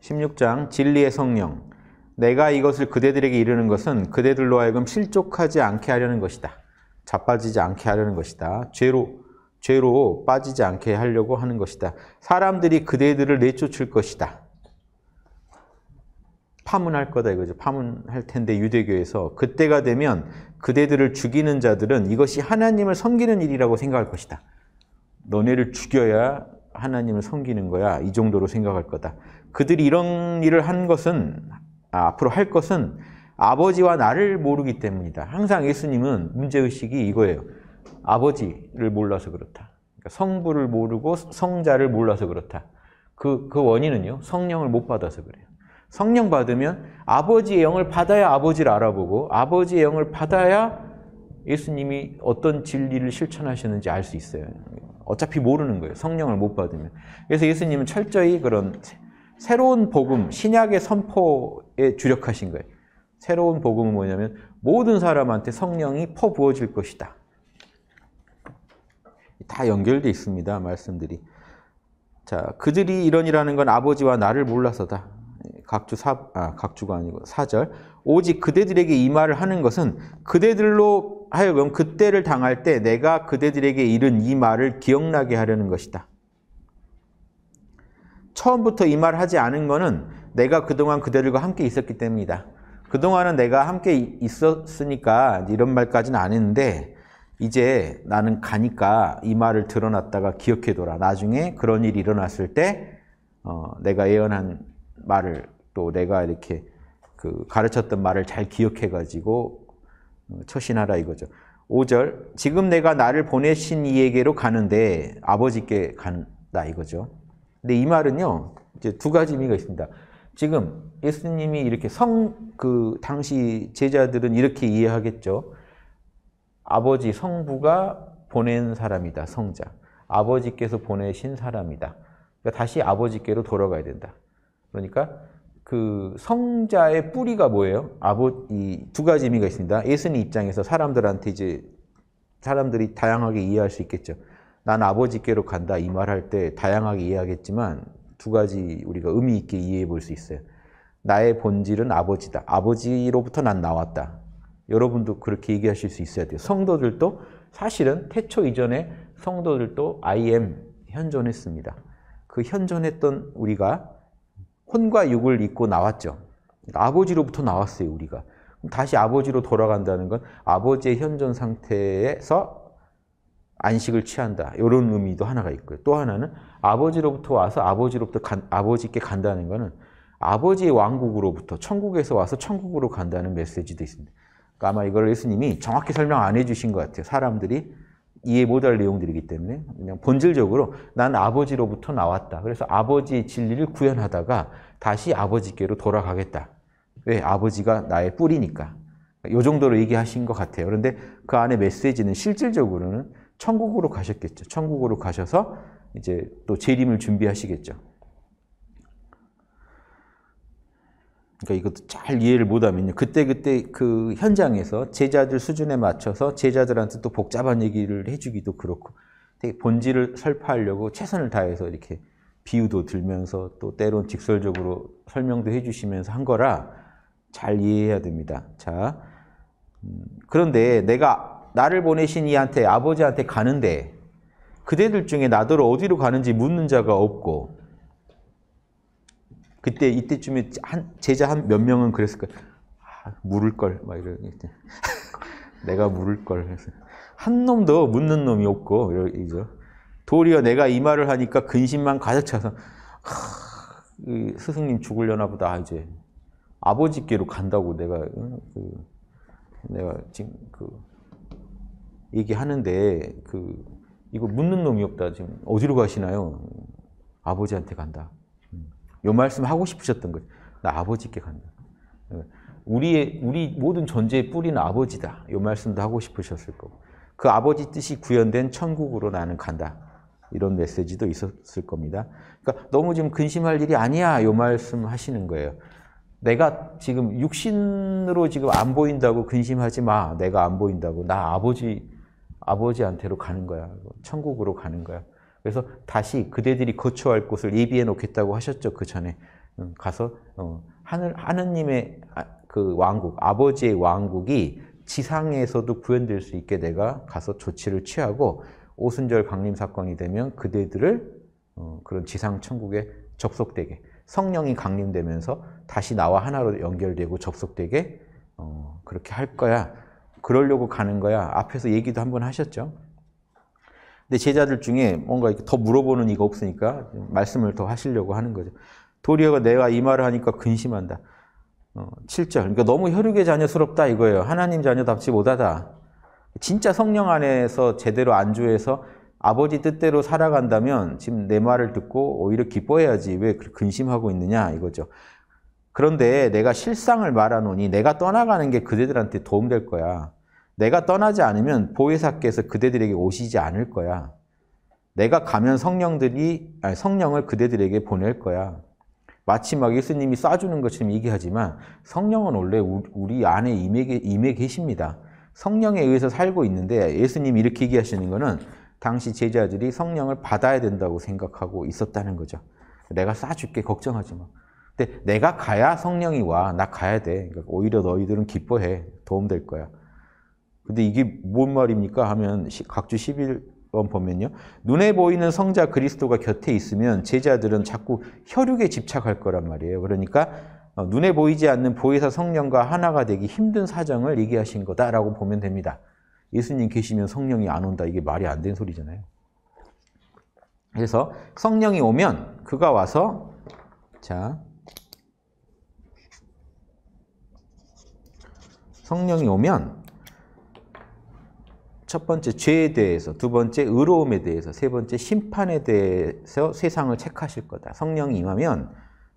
16장 진리의 성령 내가 이것을 그대들에게 이르는 것은 그대들로 하여금 실족하지 않게 하려는 것이다. 자빠지지 않게 하려는 것이다. 죄로 죄로 빠지지 않게 하려고 하는 것이다. 사람들이 그대들을 내쫓을 것이다. 파문할 거다 이거죠. 파문할 텐데 유대교에서 그때가 되면 그대들을 죽이는 자들은 이것이 하나님을 섬기는 일이라고 생각할 것이다. 너네를 죽여야 하나님을 섬기는 거야. 이 정도로 생각할 거다. 그들이 이런 일을 한 것은 아, 앞으로 할 것은 아버지와 나를 모르기 때문이다. 항상 예수님은 문제의식이 이거예요. 아버지를 몰라서 그렇다. 그러니까 성부를 모르고 성자를 몰라서 그렇다. 그, 그 원인은요, 성령을 못 받아서 그래요. 성령 받으면 아버지의 영을 받아야 아버지를 알아보고 아버지의 영을 받아야 예수님이 어떤 진리를 실천하시는지 알 수 있어요. 어차피 모르는 거예요. 성령을 못 받으면. 그래서 예수님은 철저히 그런 새로운 복음, 신약의 선포에 주력하신 거예요. 새로운 복음은 뭐냐면 모든 사람한테 성령이 퍼부어질 것이다. 다 연결돼 있습니다. 말씀들이. 자, 그들이 이런이라는 건 아버지와 나를 몰라서다. 각주 사, 아, 각주가 아니고 사절. 오직 그대들에게 이 말을 하는 것은 그대들로 하여금 그때를 당할 때 내가 그대들에게 이른 이 말을 기억나게 하려는 것이다. 처음부터 이 말을 하지 않은 것은 내가 그동안 그들과 함께 있었기 때문이다. 그동안은 내가 함께 있었으니까 이런 말까지는 안 했는데 이제 나는 가니까 이 말을 드러났다가 기억해둬라. 나중에 그런 일이 일어났을 때 어, 내가 예언한 말을 또 내가 이렇게 그 가르쳤던 말을 잘 기억해가지고 어, 처신하라 이거죠. 5절 지금 내가 나를 보내신 이에게로 가는데 아버지께 간다 이거죠. 근데 이 말은요, 이제 두 가지 의미가 있습니다. 지금 예수님이 이렇게 성, 그, 당시 제자들은 이렇게 이해하겠죠. 아버지 성부가 보낸 사람이다, 성자. 아버지께서 보내신 사람이다. 그러니까 다시 아버지께로 돌아가야 된다. 그러니까 그 성자의 뿌리가 뭐예요? 아버 이두 가지 의미가 있습니다. 예수님 입장에서 사람들한테 이제 사람들이 다양하게 이해할 수 있겠죠. 난 아버지께로 간다 이 말 할 때 다양하게 이해하겠지만 두 가지 우리가 의미 있게 이해해 볼 수 있어요. 나의 본질은 아버지다. 아버지로부터 난 나왔다. 여러분도 그렇게 얘기하실 수 있어야 돼요. 성도들도 사실은 태초 이전에 성도들도 I am 현존했습니다. 그 현존했던 우리가 혼과 육을 잊고 나왔죠. 아버지로부터 나왔어요, 우리가. 다시 아버지로 돌아간다는 건 아버지의 현존 상태에서 안식을 취한다. 이런 의미도 하나가 있고요. 또 하나는 아버지로부터 와서 아버지로부터 간, 아버지께 간다는 것은 아버지의 왕국으로부터 천국에서 와서 천국으로 간다는 메시지도 있습니다. 그러니까 아마 이걸 예수님이 정확히 설명 안 해주신 것 같아요. 사람들이 이해 못할 내용들이기 때문에 그냥 본질적으로 난 아버지로부터 나왔다. 그래서 아버지의 진리를 구현하다가 다시 아버지께로 돌아가겠다. 왜? 아버지가 나의 뿌리니까. 이 정도로 얘기하신 것 같아요. 그런데 그 안에 메시지는 실질적으로는 천국으로 가셨겠죠. 천국으로 가셔서 이제 또 재림을 준비하시겠죠. 그러니까 이것도 잘 이해를 못하면요. 그때그때 그 현장에서 제자들 수준에 맞춰서 제자들한테 또 복잡한 얘기를 해주기도 그렇고 되게 본질을 설파하려고 최선을 다해서 이렇게 비유도 들면서 또 때론 직설적으로 설명도 해주시면서 한 거라 잘 이해해야 됩니다. 자, 음, 그런데 내가 나를 보내신 이한테 아버지한테 가는데 그대들 중에 나더러 어디로 가는지 묻는 자가 없고 그때 이때쯤에 한 제자 한 몇 명은 그랬을 거예 아, 물을 걸 막 이러 내가 물을 걸 해서 한 놈도 묻는 놈이 없고 이러죠. 도리어 내가 이 말을 하니까 근심만 가득 차서 하, 스승님 죽을려나 보다 아, 이제 아버지께로 간다고 내가 그, 내가 지금 그 얘기하는데 그 이거 묻는 놈이 없다. 지금 어디로 가시나요? 아버지한테 간다. 음. 요 말씀 하고 싶으셨던 거죠. 나 아버지께 간다. 네. 우리의 우리 모든 존재의 뿌리는 아버지다. 요 말씀도 하고 싶으셨을 거고. 그 아버지 뜻이 구현된 천국으로 나는 간다. 이런 메시지도 있었을 겁니다. 그러니까 너무 지금 근심할 일이 아니야. 요 말씀 하시는 거예요. 내가 지금 육신으로 지금 안 보인다고 근심하지 마. 내가 안 보인다고. 나 아버지 아버지한테로 가는 거야. 천국으로 가는 거야. 그래서 다시 그대들이 거처할 곳을 예비해 놓겠다고 하셨죠. 그 전에 음, 가서 어, 하늘 하느님의 아, 그 왕국, 아버지의 왕국이 지상에서도 구현될 수 있게 내가 가서 조치를 취하고 오순절 강림 사건이 되면 그대들을 어, 그런 지상 천국에 접속되게 성령이 강림되면서 다시 나와 하나로 연결되고 접속되게 어, 그렇게 할 거야. 그러려고 가는 거야. 앞에서 얘기도 한번 하셨죠. 근데 제자들 중에 뭔가 더 물어보는 이가 없으니까 말씀을 더 하시려고 하는 거죠. 도리어가 내가 이 말을 하니까 근심한다. 어, 7절. 그러니까 너무 혈육의 자녀스럽다 이거예요. 하나님 자녀답지 못하다. 진짜 성령 안에서 제대로 안주해서 아버지 뜻대로 살아간다면 지금 내 말을 듣고 오히려 기뻐해야지 왜 근심하고 있느냐 이거죠. 그런데 내가 실상을 말하노니 내가 떠나가는 게 그대들한테 도움될 거야. 내가 떠나지 않으면 보혜사께서 그대들에게 오시지 않을 거야. 내가 가면 성령들이 아니, 성령을 그대들에게 보낼 거야. 마치 막 예수님이 쏴주는 것처럼 얘기하지만 성령은 원래 우리 안에 임해, 계십니다. 성령에 의해서 살고 있는데 예수님이 이렇게 얘기하시는 것은 당시 제자들이 성령을 받아야 된다고 생각하고 있었다는 거죠. 내가 쏴줄게 걱정하지 마. 근데 내가 가야 성령이 와. 나 가야 돼. 그러니까 오히려 너희들은 기뻐해. 도움될 거야. 근데 이게 뭔 말입니까? 하면 각주 11번 보면요. 눈에 보이는 성자 그리스도가 곁에 있으면 제자들은 자꾸 혈육에 집착할 거란 말이에요. 그러니까 어, 눈에 보이지 않는 보혜사 성령과 하나가 되기 힘든 사정을 얘기하신 거다라고 보면 됩니다. 예수님 계시면 성령이 안 온다. 이게 말이 안 되는 소리잖아요. 그래서 성령이 오면 그가 와서 자 성령이 오면 첫 번째 죄에 대해서, 두 번째 의로움에 대해서, 세 번째 심판에 대해서 세상을 체크하실 거다. 성령이 임하면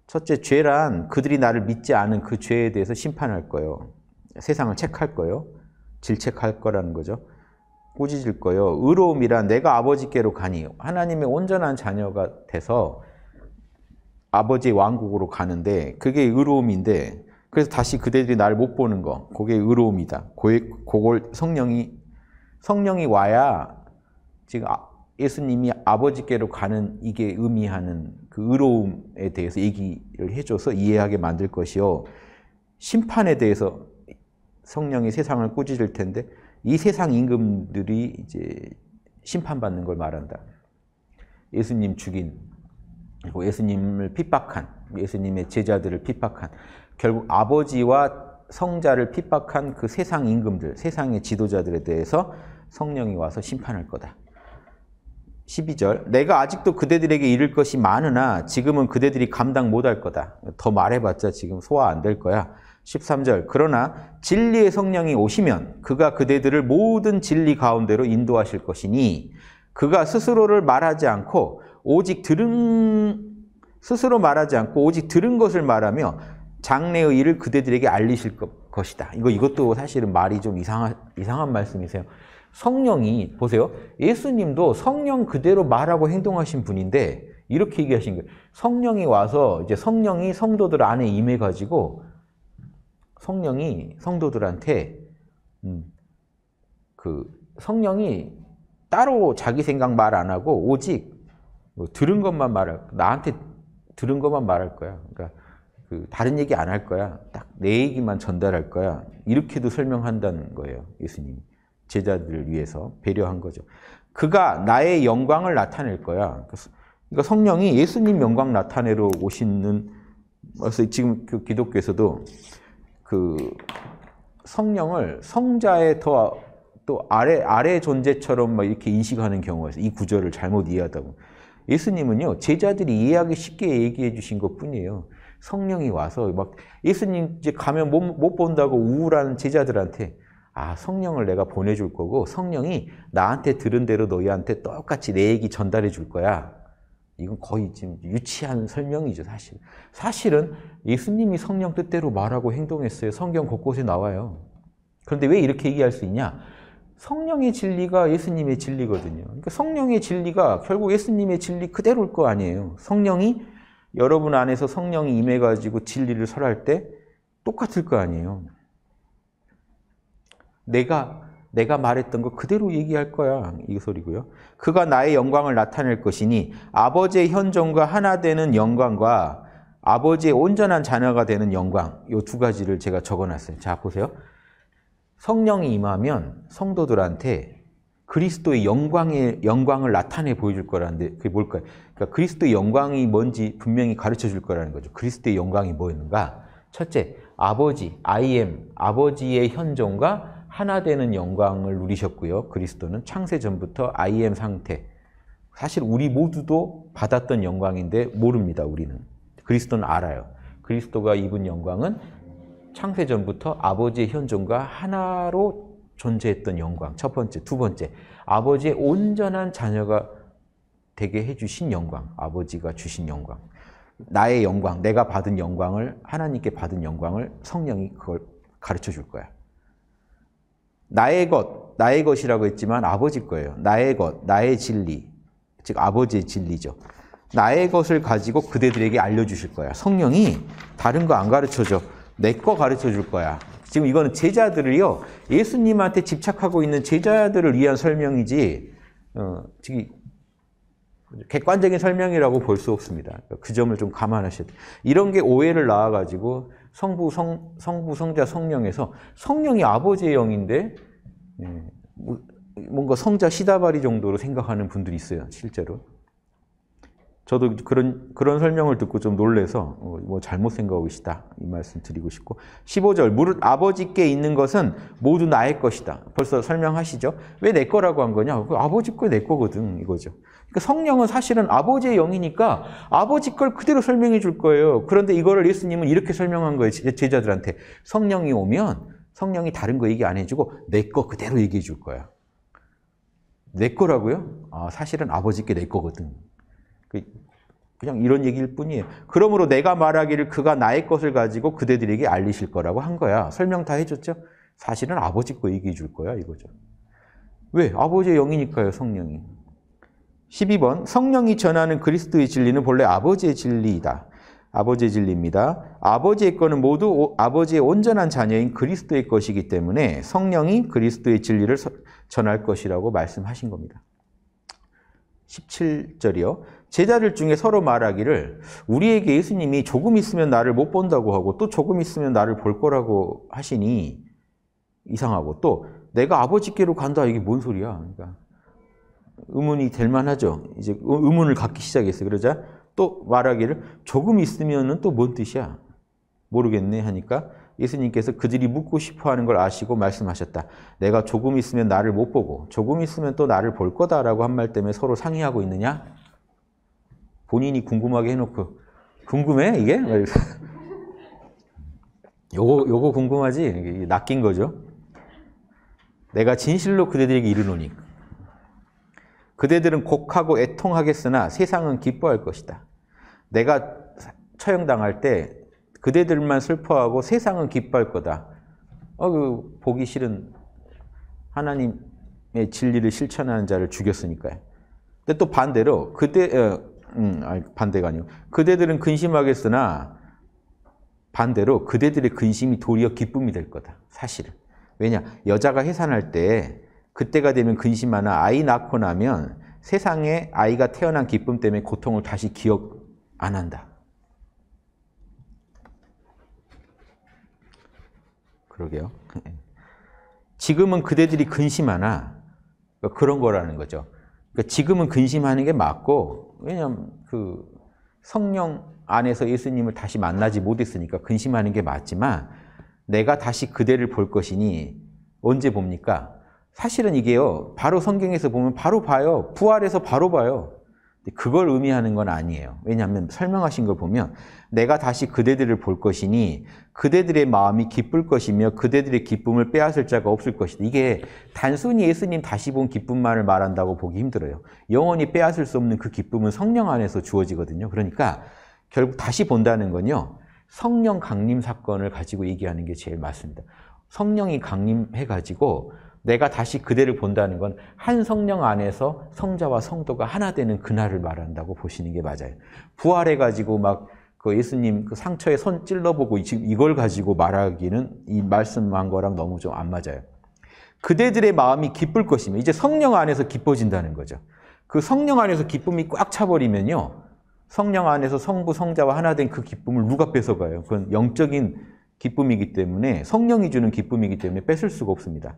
첫째 죄란 그들이 나를 믿지 않은 그 죄에 대해서 심판할 거예요. 세상을 책할 거예요. 질책할 거라는 거죠. 꾸짖을 거예요. 의로움이란 내가 아버지께로 가니 하나님의 온전한 자녀가 돼서 아버지의 왕국으로 가는데 그게 의로움인데 그래서 다시 그대들이 나를 못 보는 거. 그게 의로움이다. 그걸 성령이 성령이 와야 지금 아, 예수님이 아버지께로 가는 이게 의미하는 그 의로움에 대해서 얘기를 해줘서 이해하게 만들 것이요. 심판에 대해서 성령이 세상을 꾸짖을 텐데 이 세상 임금들이 이제 심판받는 걸 말한다. 예수님 죽인, 그리고 예수님을 핍박한, 예수님의 제자들을 핍박한 결국 아버지와 성자를 핍박한 그 세상 임금들, 세상의 지도자들에 대해서 성령이 와서 심판할 거다. 12절 내가 아직도 그대들에게 이를 것이 많으나 지금은 그대들이 감당 못 할 거다. 더 말해봤자 지금 소화 안 될 거야. 13절 그러나 진리의 성령이 오시면 그가 그대들을 모든 진리 가운데로 인도하실 것이니 그가 스스로를 말하지 않고 오직 들은 스스로 말하지 않고 오직 들은 것을 말하며 장래의 일을 그대들에게 알리실 것이다. 이거 이것도 사실은 말이 좀 이상한 이상한 말씀이세요. 성령이 보세요. 예수님도 성령 그대로 말하고 행동하신 분인데 이렇게 얘기하신 거예요. 성령이 와서 이제 성령이 성도들 안에 임해 가지고 성령이 성도들한테 음, 그 성령이 따로 자기 생각 말 안 하고 오직 뭐 들은 것만 말할 나한테 들은 것만 말할 거야. 그러니까 그 다른 얘기 안 할 거야. 딱 내 얘기만 전달할 거야. 이렇게도 설명한다는 거예요. 예수님이 제자들을 위해서 배려한 거죠. 그가 나의 영광을 나타낼 거야. 그러니까 성령이 예수님 영광 나타내러 오시는 그래서 지금 그 기독교에서도 그 성령을 성자의 더 또 아래 아래 존재처럼 막 이렇게 인식하는 경우가 있어요. 이 구절을 잘못 이해하다 보면 예수님은요 제자들이 이해하기 쉽게 얘기해 주신 것뿐이에요. 성령이 와서 막 예수님 이제 가면 못, 못 본다고 우울한 제자들한테 아, 성령을 내가 보내줄 거고 성령이 나한테 들은 대로 너희한테 똑같이 내 얘기 전달해 줄 거야. 이건 거의 지금 유치한 설명이죠, 사실. 사실은 예수님이 성령 뜻대로 말하고 행동했어요. 성경 곳곳에 나와요. 그런데 왜 이렇게 얘기할 수 있냐? 성령의 진리가 예수님의 진리거든요. 그러니까 성령의 진리가 결국 예수님의 진리 그대로일 거 아니에요. 성령이 여러분 안에서 성령이 임해가지고 진리를 설할 때 똑같을 거 아니에요. 내가 내가 말했던 거 그대로 얘기할 거야. 이 소리고요. 그가 나의 영광을 나타낼 것이니 아버지의 현존과 하나 되는 영광과 아버지의 온전한 자녀가 되는 영광 이 두 가지를 제가 적어놨어요. 자 보세요. 성령이 임하면 성도들한테 그리스도의 영광의 영광을 나타내 보여줄 거라는데 그게 뭘까요? 그러니까 그리스도의 영광이 뭔지 분명히 가르쳐 줄 거라는 거죠. 그리스도의 영광이 뭐였는가? 첫째, 아버지, I am, 아버지의 현존과 하나 되는 영광을 누리셨고요. 그리스도는 창세 전부터 I am 상태. 사실 우리 모두도 받았던 영광인데 모릅니다, 우리는. 그리스도는 알아요. 그리스도가 입은 영광은 창세 전부터 아버지의 현존과 하나로 존재했던 영광. 첫 번째, 두 번째, 아버지의 온전한 자녀가 되게 해주신 영광, 아버지가 주신 영광, 나의 영광, 내가 받은 영광을, 하나님께 받은 영광을 성령이 그걸 가르쳐 줄 거야. 나의 것, 나의 것이라고 했지만 아버지 거예요. 나의 것, 나의 진리, 즉 아버지의 진리죠. 나의 것을 가지고 그대들에게 알려주실 거야. 성령이 다른 거 안 가르쳐줘. 내 거 가르쳐 줄 거야. 지금 이거는 제자들을요, 예수님한테 집착하고 있는 제자들을 위한 설명이지, 어, 지금 객관적인 설명이라고 볼 수 없습니다. 그 점을 좀 감안하셔야 돼요. 이런 게 오해를 낳아가지고 성부, 성, 성부, 성자, 성령에서 성령이 아버지의 영인데 예, 뭐, 뭔가 성자 시다바리 정도로 생각하는 분들이 있어요, 실제로. 저도 그런, 그런 설명을 듣고 좀 놀래서 어, 뭐 잘못 생각하고 계시다 이 말씀 드리고 싶고 15절 무릇 아버지께 있는 것은 모두 나의 것이다 벌써 설명하시죠 왜 내 거라고 한 거냐 아버지 거 내 거거든 이거죠 그러니까 성령은 사실은 아버지의 영이니까 아버지 걸 그대로 설명해 줄 거예요 그런데 이거를 예수님은 이렇게 설명한 거예요 제자들한테 성령이 오면 성령이 다른 거 얘기 안 해주고 내 거 그대로 얘기해 줄 거야 내 거라고요? 아, 사실은 아버지께 내 거거든 그 그냥 이런 얘기일 뿐이에요. 그러므로 내가 말하기를 그가 나의 것을 가지고 그대들에게 알리실 거라고 한 거야. 설명 다 해줬죠? 사실은 아버지 거 얘기해 줄 거야 이거죠. 왜? 아버지의 영이니까요 성령이. 12번 성령이 전하는 그리스도의 진리는 본래 아버지의 진리이다. 아버지의 진리입니다. 아버지의 거는 모두 오, 아버지의 온전한 자녀인 그리스도의 것이기 때문에 성령이 그리스도의 진리를 전할 것이라고 말씀하신 겁니다. 17절이요. 제자들 중에 서로 말하기를 우리에게 예수님이 조금 있으면 나를 못 본다고 하고 또 조금 있으면 나를 볼 거라고 하시니 이상하고 또 내가 아버지께로 간다 이게 뭔 소리야? 그러니까 의문이 될 만하죠. 이제 의문을 갖기 시작했어요. 그러자 또 말하기를 조금 있으면또 뭔 뜻이야? 모르겠네 하니까 예수님께서 그들이 묻고 싶어하는 걸 아시고 말씀하셨다. 내가 조금 있으면 나를 못 보고 조금 있으면 또 나를 볼 거다라고 한 말 때문에 서로 상의하고 있느냐? 본인이 궁금하게 해놓고 궁금해 이게? 요거 요거 궁금하지? 낚인 거죠. 내가 진실로 그대들에게 이르노니 그대들은 곡하고 애통하겠으나 세상은 기뻐할 것이다. 내가 처형당할 때 그대들만 슬퍼하고 세상은 기뻐할 거다. 어, 그 보기 싫은 하나님의 진리를 실천하는 자를 죽였으니까요. 근데 또 반대로 그대 어, 음, 아니, 반대가 아니고 그대들은 근심하겠으나 반대로 그대들의 근심이 도리어 기쁨이 될 거다. 사실은. 왜냐? 여자가 해산할 때 그때가 되면 근심 하나 아이 낳고 나면 세상에 아이가 태어난 기쁨 때문에 고통을 다시 기억 안 한다. 그러게요. 지금은 그대들이 근심하나 그러니까 그런 거라는 거죠. 그러니까 지금은 근심하는 게 맞고 왜냐면그 성령 안에서 예수님을 다시 만나지 못했으니까 근심하는 게 맞지만 내가 다시 그대를 볼 것이니 언제 봅니까? 사실은 이게요. 바로 성경에서 보면 바로 봐요. 부활에서 바로 봐요. 그걸 의미하는 건 아니에요. 왜냐하면 설명하신 걸 보면 내가 다시 그대들을 볼 것이니 그대들의 마음이 기쁠 것이며 그대들의 기쁨을 빼앗을 자가 없을 것이다. 이게 단순히 예수님 다시 본 기쁨만을 말한다고 보기 힘들어요. 영원히 빼앗을 수 없는 그 기쁨은 성령 안에서 주어지거든요. 그러니까 결국 다시 본다는 건요. 성령 강림 사건을 가지고 얘기하는 게 제일 맞습니다. 성령이 강림해가지고 내가 다시 그대를 본다는 건 한 성령 안에서 성자와 성도가 하나 되는 그날을 말한다고 보시는 게 맞아요. 부활해가지고 막 그 예수님 그 상처에 손 찔러보고 지금 이걸 가지고 말하기는 이 말씀한 거랑 너무 좀 안 맞아요. 그대들의 마음이 기쁠 것이며 이제 성령 안에서 기뻐진다는 거죠. 그 성령 안에서 기쁨이 꽉 차버리면요. 성령 안에서 성부, 성자와 하나 된 그 기쁨을 누가 뺏어가요? 그건 영적인 기쁨이기 때문에 성령이 주는 기쁨이기 때문에 뺏을 수가 없습니다.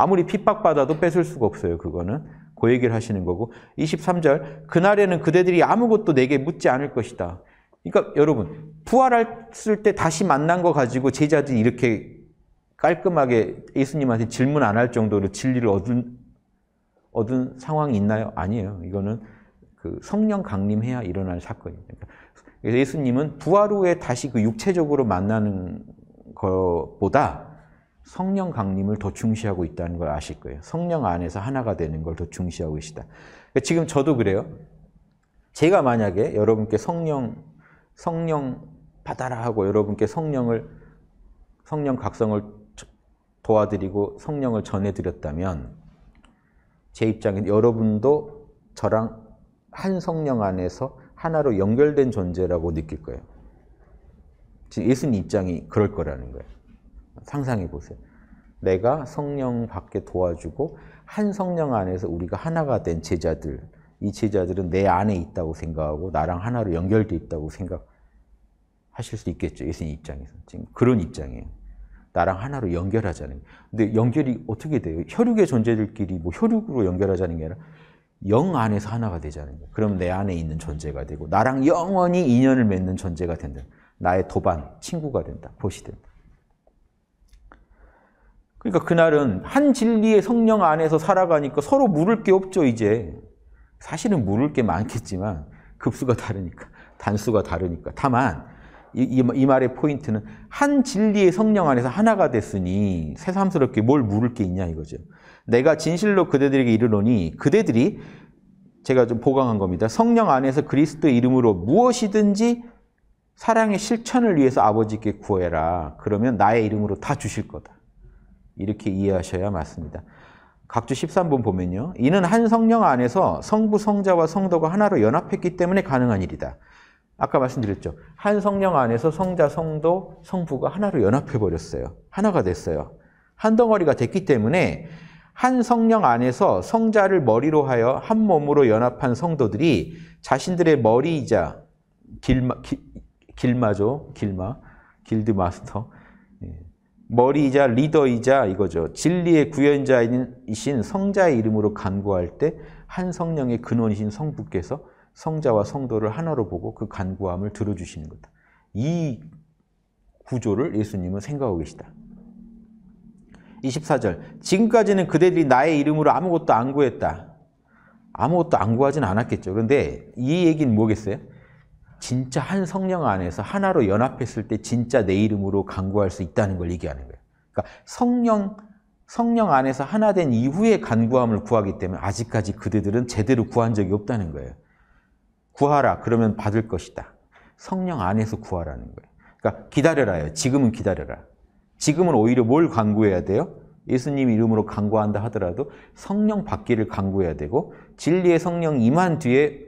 아무리 핍박받아도 뺏을 수가 없어요. 그거는. 그 얘기를 하시는 거고. 23절. 그날에는 그대들이 아무것도 내게 묻지 않을 것이다. 그러니까 여러분, 부활했을 때 다시 만난 거 가지고 제자들이 이렇게 깔끔하게 예수님한테 질문 안 할 정도로 진리를 얻은, 얻은 상황이 있나요? 아니에요. 이거는 그 성령 강림해야 일어날 사건입니다. 그래서 그러니까 예수님은 부활 후에 다시 그 육체적으로 만나는 것보다 성령 강림을 더 중시하고 있다는 걸 아실 거예요. 성령 안에서 하나가 되는 걸 더 중시하고 계시다. 그러니까 지금 저도 그래요. 제가 만약에 여러분께 성령 성령 받아라 하고 여러분께 성령을 성령 각성을 도와드리고 성령을 전해드렸다면 제 입장에 여러분도 저랑 한 성령 안에서 하나로 연결된 존재라고 느낄 거예요. 지금 예수님 입장이 그럴 거라는 거예요. 상상해 보세요. 내가 성령 밖에 도와주고 한 성령 안에서 우리가 하나가 된 제자들, 이 제자들은 내 안에 있다고 생각하고 나랑 하나로 연결돼 있다고 생각하실 수 있겠죠. 예수님 입장에서 지금 그런 입장이에요. 나랑 하나로 연결하자는. 근데 연결이 어떻게 돼요? 혈육의 존재들끼리 뭐 혈육으로 연결하자는 게 아니라 영 안에서 하나가 되자는 거예요. 그럼 내 안에 있는 존재가 되고 나랑 영원히 인연을 맺는 존재가 된다. 나의 도반, 친구가 된다. 보시 된 그러니까 그날은 한 진리의 성령 안에서 살아가니까 서로 물을 게 없죠, 이제. 사실은 물을 게 많겠지만 급수가 다르니까, 단수가 다르니까. 다만 이, 이, 이 말의 포인트는 한 진리의 성령 안에서 하나가 됐으니 새삼스럽게 뭘 물을 게 있냐 이거죠. 내가 진실로 그대들에게 이르노니 그대들이 제가 좀 보강한 겁니다. 성령 안에서 그리스도 이름으로 무엇이든지 사랑의 실천을 위해서 아버지께 구해라. 그러면 나의 이름으로 다 주실 거다. 이렇게 이해하셔야 맞습니다. 각주 13번 보면요. 이는 한 성령 안에서 성부, 성자와 성도가 하나로 연합했기 때문에 가능한 일이다. 아까 말씀드렸죠. 한 성령 안에서 성자, 성도, 성부가 하나로 연합해버렸어요. 하나가 됐어요. 한 덩어리가 됐기 때문에 한 성령 안에서 성자를 머리로 하여 한 몸으로 연합한 성도들이 자신들의 머리이자 길마, 길, 길마죠. 길마. 길드 마스터. 머리이자 리더이자 이거죠. 진리의 구현자이신 성자의 이름으로 간구할 때 한 성령의 근원이신 성부께서 성자와 성도를 하나로 보고 그 간구함을 들어주시는 거다. 이 구조를 예수님은 생각하고 계시다. 24절 지금까지는 그대들이 나의 이름으로 아무것도 안 구했다. 아무것도 안 구하진 않았겠죠. 그런데 이 얘기는 뭐겠어요? 진짜 한 성령 안에서 하나로 연합했을 때 진짜 내 이름으로 간구할 수 있다는 걸 얘기하는 거예요. 그러니까 성령 성령 안에서 하나 된 이후에 간구함을 구하기 때문에 아직까지 그대들은 제대로 구한 적이 없다는 거예요. 구하라 그러면 받을 것이다. 성령 안에서 구하라는 거예요. 그러니까 기다려라요. 지금은 기다려라. 지금은 오히려 뭘 간구해야 돼요? 예수님 이름으로 간구한다 하더라도 성령 받기를 간구해야 되고 진리의 성령 임한 뒤에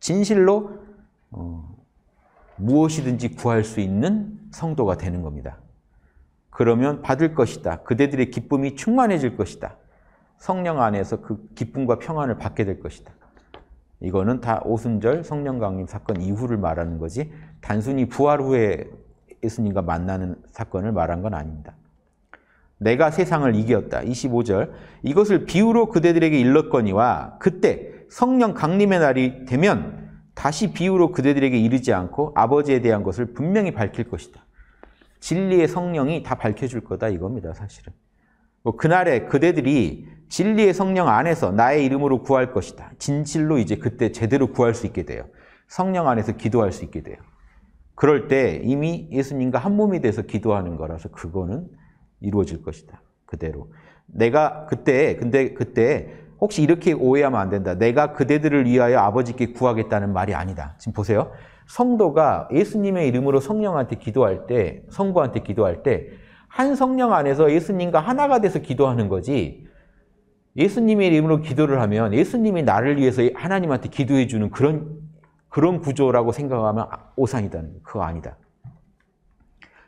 진실로 어, 무엇이든지 구할 수 있는 성도가 되는 겁니다. 그러면 받을 것이다. 그대들의 기쁨이 충만해질 것이다. 성령 안에서 그 기쁨과 평안을 받게 될 것이다. 이거는 다 오순절 성령 강림 사건 이후를 말하는 거지 단순히 부활 후에 예수님과 만나는 사건을 말한 건 아닙니다. 내가 세상을 이겼다. 25절 이것을 비유로 그대들에게 일렀거니와 그때 성령 강림의 날이 되면 다시 비유로 그대들에게 이르지 않고 아버지에 대한 것을 분명히 밝힐 것이다. 진리의 성령이 다 밝혀줄 거다 이겁니다, 사실은. 뭐 그날에 그대들이 진리의 성령 안에서 나의 이름으로 구할 것이다. 진실로 이제 그때 제대로 구할 수 있게 돼요. 성령 안에서 기도할 수 있게 돼요. 그럴 때 이미 예수님과 한 몸이 돼서 기도하는 거라서 그거는 이루어질 것이다. 그대로. 내가 그때 근데 그때 혹시 이렇게 오해하면 안 된다. 내가 그대들을 위하여 아버지께 구하겠다는 말이 아니다. 지금 보세요. 성도가 예수님의 이름으로 성령한테 기도할 때, 성부한테 기도할 때, 한 성령 안에서 예수님과 하나가 돼서 기도하는 거지, 예수님의 이름으로 기도를 하면 예수님이 나를 위해서 하나님한테 기도해 주는 그런 그런 구조라고 생각하면 오산이다는 그거 아니다.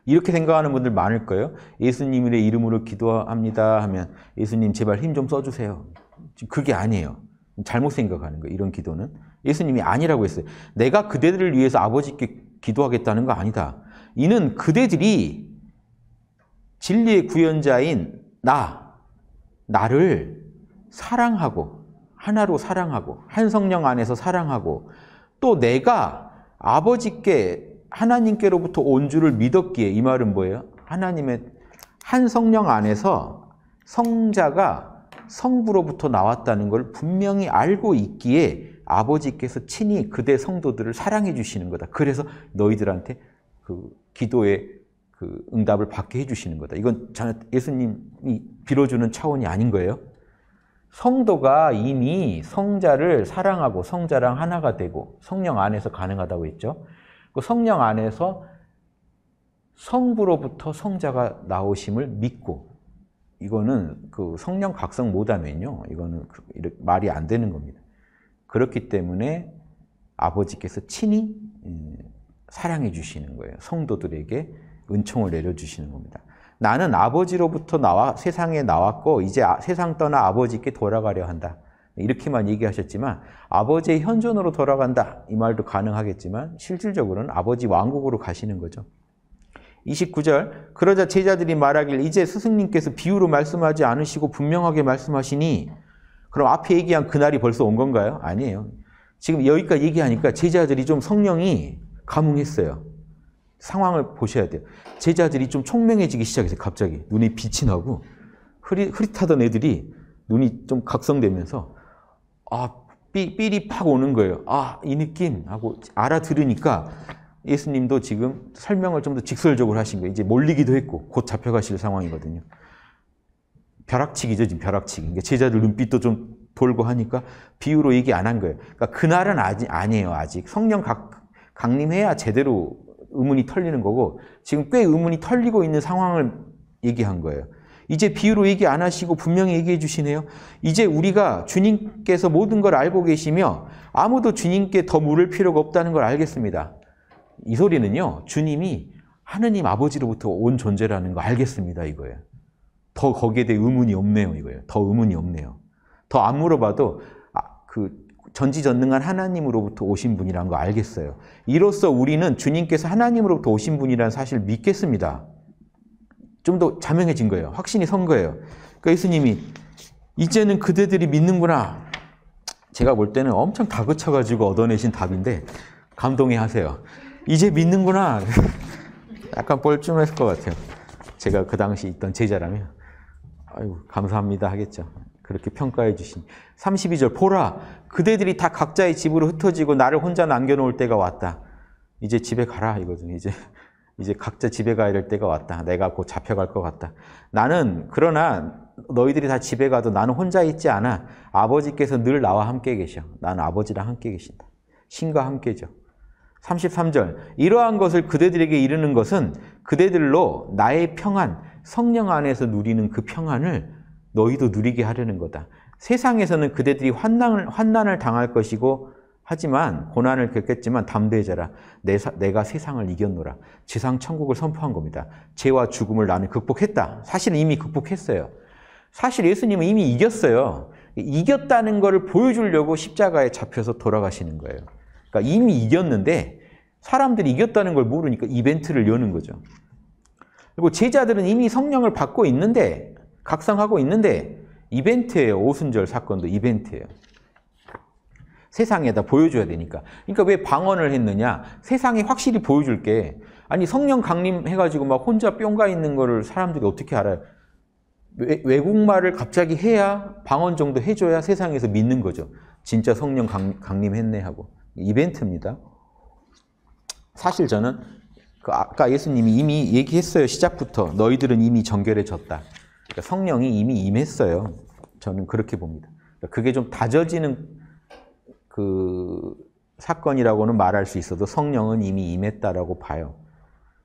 이렇게 생각하는 분들 많을 거예요. 예수님의 이름으로 기도합니다 하면 예수님 제발 힘 좀 써주세요. 지금 그게 아니에요. 잘못 생각하는 거예요 이런 기도는. 예수님이 아니라고 했어요. 내가 그대들을 위해서 아버지께 기도하겠다는 거 아니다. 이는 그대들이 진리의 구현자인 나, 나를 사랑하고 하나로 사랑하고 한 성령 안에서 사랑하고 또 내가 아버지께 하나님께로부터 온 줄을 믿었기에 이 말은 뭐예요? 하나님의 한 성령 안에서 성자가 성부로부터 나왔다는 걸 분명히 알고 있기에 아버지께서 친히 그대 성도들을 사랑해 주시는 거다. 그래서 너희들한테 그 기도의 그 응답을 받게 해 주시는 거다. 이건 예수님이 빌어주는 차원이 아닌 거예요. 성도가 이미 성자를 사랑하고 성자랑 하나가 되고 성령 안에서 가능하다고 했죠. 그 성령 안에서 성부로부터 성자가 나오심을 믿고 이거는 그 성령 각성 못하면요. 이거는 그 말이 안 되는 겁니다. 그렇기 때문에 아버지께서 친히 예, 사랑해 주시는 거예요. 성도들에게 은총을 내려주시는 겁니다. 나는 아버지로부터 나와 세상에 나왔고 이제 아, 세상 떠나 아버지께 돌아가려 한다. 이렇게만 얘기하셨지만 아버지의 현존으로 돌아간다 이 말도 가능하겠지만 실질적으로는 아버지 왕국으로 가시는 거죠. 29절 그러자 제자들이 말하길 이제 스승님께서 비유로 말씀하지 않으시고 분명하게 말씀하시니 그럼 앞에 얘기한 그날이 벌써 온 건가요? 아니에요. 지금 여기까지 얘기하니까 제자들이 좀 성령이 감흥했어요. 상황을 보셔야 돼요. 제자들이 좀 총명해지기 시작했어요. 갑자기 눈에 빛이 나고 흐릿, 흐릿하던 애들이 눈이 좀 각성되면서 아 삐, 삘이 팍 오는 거예요. 아이 느낌 하고 알아들으니까 예수님도 지금 설명을 좀 더 직설적으로 하신 거예요. 이제 몰리기도 했고 곧 잡혀가실 상황이거든요. 벼락치기죠, 지금 벼락치기. 그러니까 제자들 눈빛도 좀 돌고 하니까 비유로 얘기 안 한 거예요. 그러니까 그날은 아직 아니에요, 아직. 성령 각, 강림해야 제대로 의문이 털리는 거고 지금 꽤 의문이 털리고 있는 상황을 얘기한 거예요. 이제 비유로 얘기 안 하시고 분명히 얘기해 주시네요. 이제 우리가 주님께서 모든 걸 알고 계시며 아무도 주님께 더 물을 필요가 없다는 걸 알겠습니다. 이 소리는요, 주님이 하느님 아버지로부터 온 존재라는 거 알겠습니다, 이거예요. 더 거기에 대해 의문이 없네요, 이거예요. 더 의문이 없네요. 더 안 물어봐도 아, 그 전지전능한 하나님으로부터 오신 분이라는 거 알겠어요. 이로써 우리는 주님께서 하나님으로부터 오신 분이라는 사실 믿겠습니다. 좀 더 자명해진 거예요. 확신이 선 거예요. 그러니까 예수님이 이제는 그대들이 믿는구나. 제가 볼 때는 엄청 다그쳐가지고 얻어내신 답인데 감동해 하세요. 이제 믿는구나. 약간 뻘쭘했을 것 같아요. 제가 그 당시 있던 제자라면, 아이고, 감사합니다 하겠죠. 그렇게 평가해 주신 32절 보라 그대들이 다 각자의 집으로 흩어지고 나를 혼자 남겨놓을 때가 왔다 이제 집에 가라 이거든 이제 이제 각자 집에 가야 될 때가 왔다 내가 곧 잡혀갈 것 같다 나는 그러나 너희들이 다 집에 가도 나는 혼자 있지 않아 아버지께서 늘 나와 함께 계셔 나는 아버지랑 함께 계신다 신과 함께죠 33절 이러한 것을 그대들에게 이르는 것은 그대들로 나의 평안 성령 안에서 누리는 그 평안을 너희도 누리게 하려는 거다. 세상에서는 그대들이 환난을, 환난을 당할 것이고 하지만 고난을 겪겠지만 담대해져라. 내, 내가 세상을 이겼노라. 지상 천국을 선포한 겁니다. 죄와 죽음을 나는 극복했다. 사실은 이미 극복했어요. 사실 예수님은 이미 이겼어요. 이겼다는 것을 보여주려고 십자가에 잡혀서 돌아가시는 거예요. 그러니까 이미 이겼는데 사람들이 이겼다는 걸 모르니까 이벤트를 여는 거죠. 그리고 제자들은 이미 성령을 받고 있는데 각성하고 있는데 이벤트예요. 오순절 사건도 이벤트예요. 세상에다 보여줘야 되니까. 그러니까 왜 방언을 했느냐? 세상에 확실히 보여줄게. 아니 성령 강림해가지고 막 혼자 뿅가 있는 거를 사람들이 어떻게 알아요? 외, 국말을 갑자기 해야 방언 정도 해줘야 세상에서 믿는 거죠. 진짜 성령 강, 강림했네 하고. 이벤트입니다. 사실 저는 그 아까 예수님이 이미 얘기했어요. 시작부터 너희들은 이미 정결해졌다. 그러니까 성령이 이미 임했어요. 저는 그렇게 봅니다. 그러니까 그게 좀 다져지는 그 사건이라고는 말할 수 있어도 성령은 이미 임했다라고 봐요.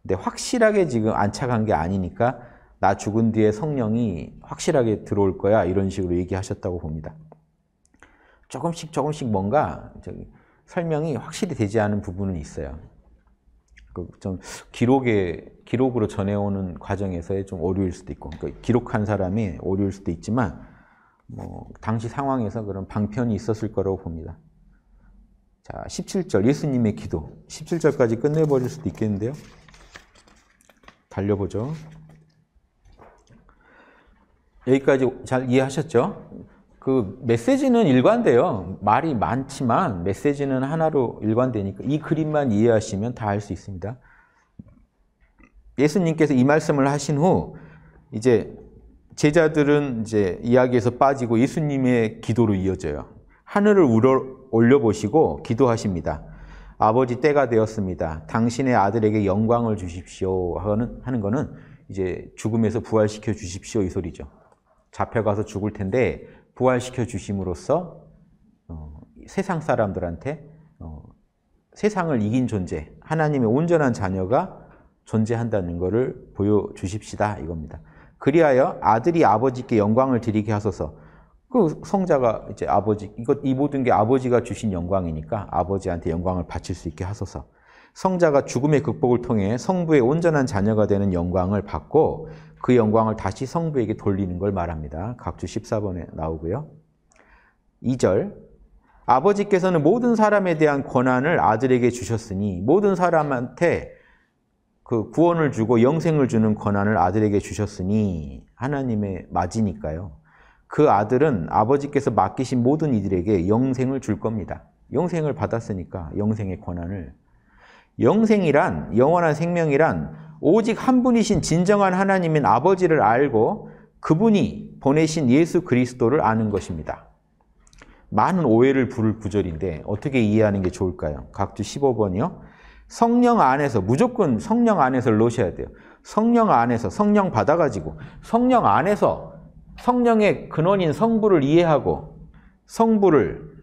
근데 확실하게 지금 안착한 게 아니니까 나 죽은 뒤에 성령이 확실하게 들어올 거야 이런 식으로 얘기하셨다고 봅니다. 조금씩 조금씩 뭔가 저기 설명이 확실히 되지 않은 부분은 있어요. 그좀 기록에 기록으로 전해오는 과정에서의 좀 오류일 수도 있고, 그러니까 기록한 사람이 오류일 수도 있지만, 뭐 당시 상황에서 그런 방편이 있었을 거라고 봅니다. 자, 17절 예수님의 기도, 17절까지 끝내버릴 수도 있겠는데요. 달려보죠. 여기까지 잘 이해하셨죠? 그 메시지는 일관돼요. 말이 많지만 메시지는 하나로 일관되니까 이 그림만 이해하시면 다 알 수 있습니다. 예수님께서 이 말씀을 하신 후 이제 제자들은 이제 이야기에서 빠지고 예수님의 기도로 이어져요. 하늘을 우러 올려보시고 기도하십니다. 아버지 때가 되었습니다. 당신의 아들에게 영광을 주십시오. 하는, 하는 거는 이제 죽음에서 부활시켜 주십시오. 이 소리죠. 잡혀가서 죽을 텐데 부활시켜 주심으로써 어, 세상 사람들한테 어, 세상을 이긴 존재, 하나님의 온전한 자녀가 존재한다는 것을 보여주십시다 이겁니다. 그리하여 아들이 아버지께 영광을 드리게 하소서. 그 성자가 이제 아버지 이것 이 모든 게 아버지가 주신 영광이니까 아버지한테 영광을 바칠 수 있게 하소서. 성자가 죽음의 극복을 통해 성부의 온전한 자녀가 되는 영광을 받고 그 영광을 다시 성부에게 돌리는 걸 말합니다. 각주 14번에 나오고요. 2절 아버지께서는 모든 사람에 대한 권한을 아들에게 주셨으니 모든 사람한테 그 구원을 주고 영생을 주는 권한을 아들에게 주셨으니 하나님의 맞이니까요. 그 아들은 아버지께서 맡기신 모든 이들에게 영생을 줄 겁니다. 영생을 받았으니까 영생의 권한을 영생이란 영원한 생명이란 오직 한 분이신 진정한 하나님인 아버지를 알고 그분이 보내신 예수 그리스도를 아는 것입니다. 많은 오해를 부를 구절인데 어떻게 이해하는 게 좋을까요? 각주 15번이요. 성령 안에서 무조건 성령 안에서 넣으셔야 돼요. 성령 안에서 성령 받아가지고 성령 안에서 성령의 근원인 성부를 이해하고 성부를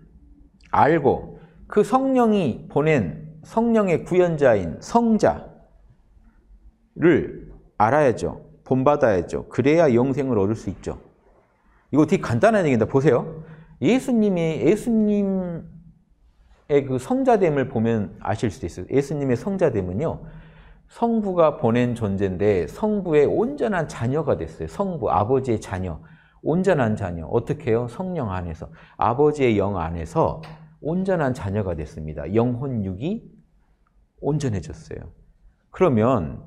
알고 그 성령이 보낸 성령의 구현자인 성자 를 알아야죠. 본받아야죠. 그래야 영생을 얻을 수 있죠. 이거 되게 간단한 얘기입니다. 보세요. 예수님의 예수님의 그 성자됨을 보면 아실 수도 있어요. 예수님의 성자됨은요. 성부가 보낸 존재인데 성부의 온전한 자녀가 됐어요. 성부, 아버지의 자녀, 온전한 자녀. 어떻게 해요 성령 안에서, 아버지의 영 안에서 온전한 자녀가 됐습니다. 영혼 육이 온전해졌어요. 그러면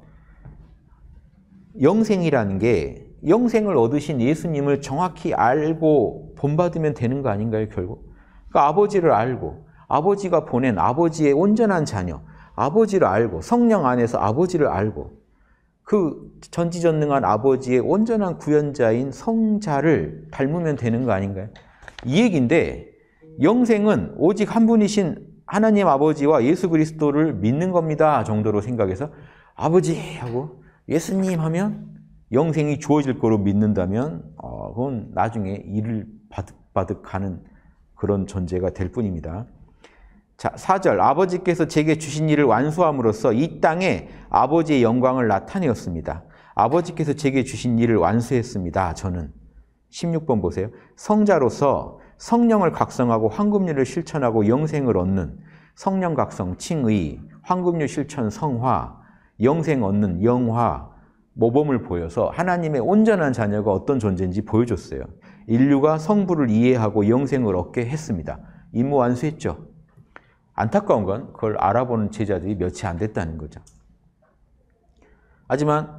영생이라는 게 영생을 얻으신 예수님을 정확히 알고 본받으면 되는 거 아닌가요, 결국? 그러니까 아버지를 알고, 아버지가 보낸 아버지의 온전한 자녀, 아버지를 알고, 성령 안에서 아버지를 알고, 그 전지전능한 아버지의 온전한 구현자인 성자를 닮으면 되는 거 아닌가요? 이 얘기인데, 영생은 오직 한 분이신 하나님 아버지와 예수 그리스도를 믿는 겁니다 정도로 생각해서 아버지 하고 예수님 하면 영생이 주어질 거로 믿는다면 어, 그건 나중에 일을 바득바득 하는 그런 존재가 될 뿐입니다. 자, 4절 아버지께서 제게 주신 일을 완수함으로써 이 땅에 아버지의 영광을 나타내었습니다. 아버지께서 제게 주신 일을 완수했습니다. 저는 16번 보세요. 성자로서 성령을 각성하고 황금률을 실천하고 영생을 얻는 성령 각성, 칭의, 황금률 실천, 성화, 영생 얻는 영화, 모범을 보여서 하나님의 온전한 자녀가 어떤 존재인지 보여줬어요. 인류가 성부를 이해하고 영생을 얻게 했습니다. 임무 완수했죠. 안타까운 건 그걸 알아보는 제자들이 몇이 안 됐다는 거죠. 하지만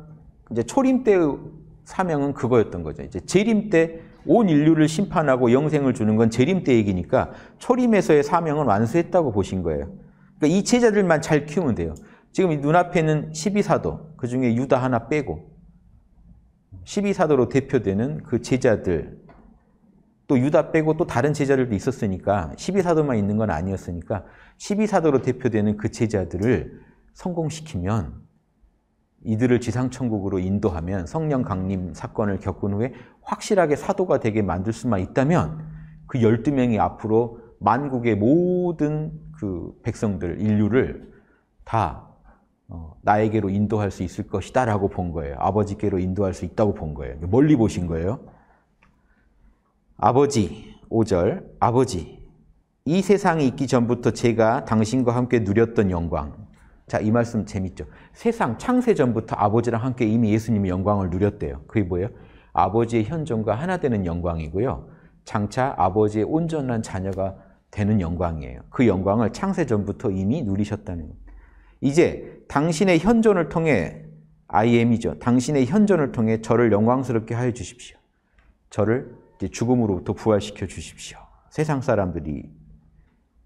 이제 초림 때의 사명은 그거였던 거죠. 이제 재림 때 온 인류를 심판하고 영생을 주는 건 재림 때 얘기니까 초림에서의 사명은 완수했다고 보신 거예요. 그러니까 이 제자들만 잘 키우면 돼요. 지금 눈앞에 는 12사도, 그 중에 유다 하나 빼고 12사도로 대표되는 그 제자들, 또 유다 빼고 또 다른 제자들도 있었으니까 12사도만 있는 건 아니었으니까 12사도로 대표되는 그 제자들을 성공시키면 이들을 지상천국으로 인도하면 성령 강림 사건을 겪은 후에 확실하게 사도가 되게 만들 수만 있다면 그 12명이 앞으로 만국의 모든 그 백성들, 인류를 다 어, 나에게로 인도할 수 있을 것이다 라고 본 거예요. 아버지께로 인도할 수 있다고 본 거예요. 멀리 보신 거예요. 아버지, 5절, 아버지, 이 세상이 있기 전부터 제가 당신과 함께 누렸던 영광. 자, 이 말씀 재밌죠. 세상 창세 전부터 아버지랑 함께 이미 예수님이 영광을 누렸대요. 그게 뭐예요? 아버지의 현존과 하나 되는 영광이고요. 장차 아버지의 온전한 자녀가 되는 영광이에요. 그 영광을 창세 전부터 이미 누리셨다는 겁니다. 이제 당신의 현존을 통해 I am이죠. 당신의 현존을 통해 저를 영광스럽게 하여 주십시오. 저를 죽음으로부터 부활시켜 주십시오. 세상 사람들이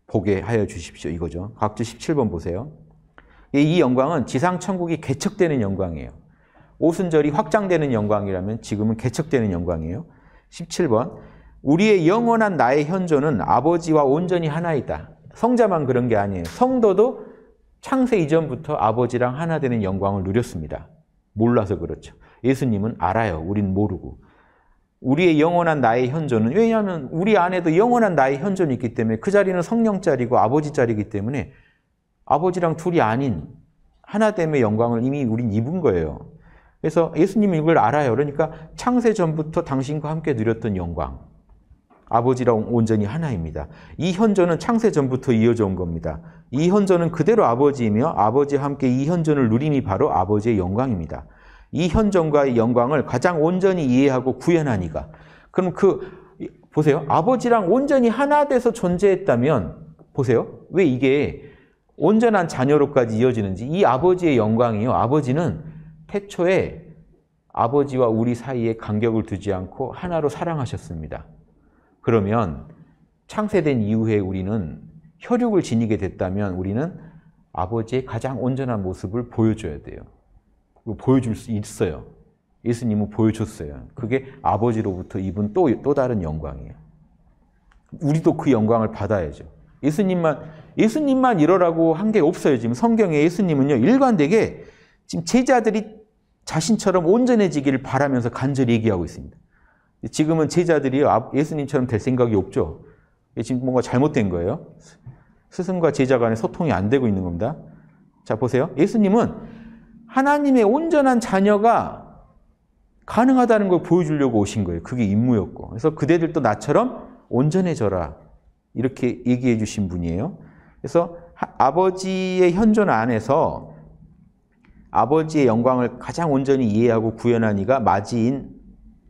보게 하여 주십시오. 이거죠. 각주 17번 보세요. 예, 이 영광은 지상천국이 개척되는 영광이에요. 오순절이 확장되는 영광이라면 지금은 개척되는 영광이에요. 17번 우리의 영원한 나의 현존은 아버지와 온전히 하나이다. 성자만 그런 게 아니에요. 성도도 창세 이전부터 아버지랑 하나 되는 영광을 누렸습니다. 몰라서 그렇죠. 예수님은 알아요. 우린 모르고. 우리의 영원한 나의 현존은 왜냐하면 우리 안에도 영원한 나의 현존이 있기 때문에 그 자리는 성령 자리고 아버지 자리이기 때문에 아버지랑 둘이 아닌 하나됨의 영광을 이미 우린 입은 거예요. 그래서 예수님은 이걸 알아요. 그러니까 창세 전부터 당신과 함께 누렸던 영광. 아버지랑 온전히 하나입니다. 이 현존은 창세 전부터 이어져 온 겁니다. 이 현존은 그대로 아버지이며 아버지와 함께 이 현존을 누림이 바로 아버지의 영광입니다. 이 현존과의 영광을 가장 온전히 이해하고 구현하니가 그럼 그 보세요. 아버지랑 온전히 하나 돼서 존재했다면 보세요. 왜 이게 온전한 자녀로까지 이어지는지 이 아버지의 영광이요. 아버지는 태초에 아버지와 우리 사이에 간격을 두지 않고 하나로 사랑하셨습니다. 그러면 창세된 이후에 우리는 혈육을 지니게 됐다면 우리는 아버지의 가장 온전한 모습을 보여줘야 돼요. 보여줄 수 있어요. 예수님은 보여줬어요. 그게 아버지로부터 입은 또, 또 다른 영광이에요. 우리도 그 영광을 받아야죠. 예수님만, 예수님만 이러라고 한 게 없어요. 지금 성경에 예수님은요, 일관되게 지금 제자들이 자신처럼 온전해지기를 바라면서 간절히 얘기하고 있습니다. 지금은 제자들이 아, 예수님처럼 될 생각이 없죠. 지금 뭔가 잘못된 거예요. 스승과 제자 간의 소통이 안 되고 있는 겁니다. 자, 보세요. 예수님은 하나님의 온전한 자녀가 가능하다는 걸 보여주려고 오신 거예요. 그게 임무였고. 그래서 그대들도 나처럼 온전해져라. 이렇게 얘기해 주신 분이에요. 그래서 아버지의 현존 안에서 아버지의 영광을 가장 온전히 이해하고 구현한 이가 마지인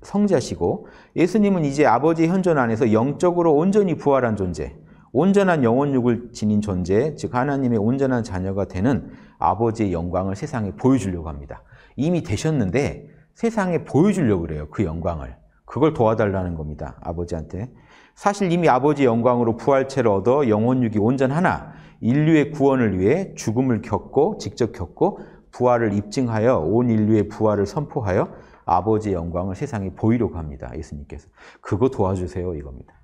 성자시고 예수님은 이제 아버지의 현존 안에서 영적으로 온전히 부활한 존재 온전한 영혼육을 지닌 존재, 즉 하나님의 온전한 자녀가 되는 아버지의 영광을 세상에 보여주려고 합니다. 이미 되셨는데 세상에 보여주려고 그래요. 그 영광을. 그걸 도와달라는 겁니다. 아버지한테. 사실 이미 아버지의 영광으로 부활체를 얻어 영혼육이 온전하나 인류의 구원을 위해 죽음을 겪고 직접 겪고 부활을 입증하여 온 인류의 부활을 선포하여 아버지의 영광을 세상에 보이려고 합니다. 예수님께서. 그거 도와주세요. 이겁니다.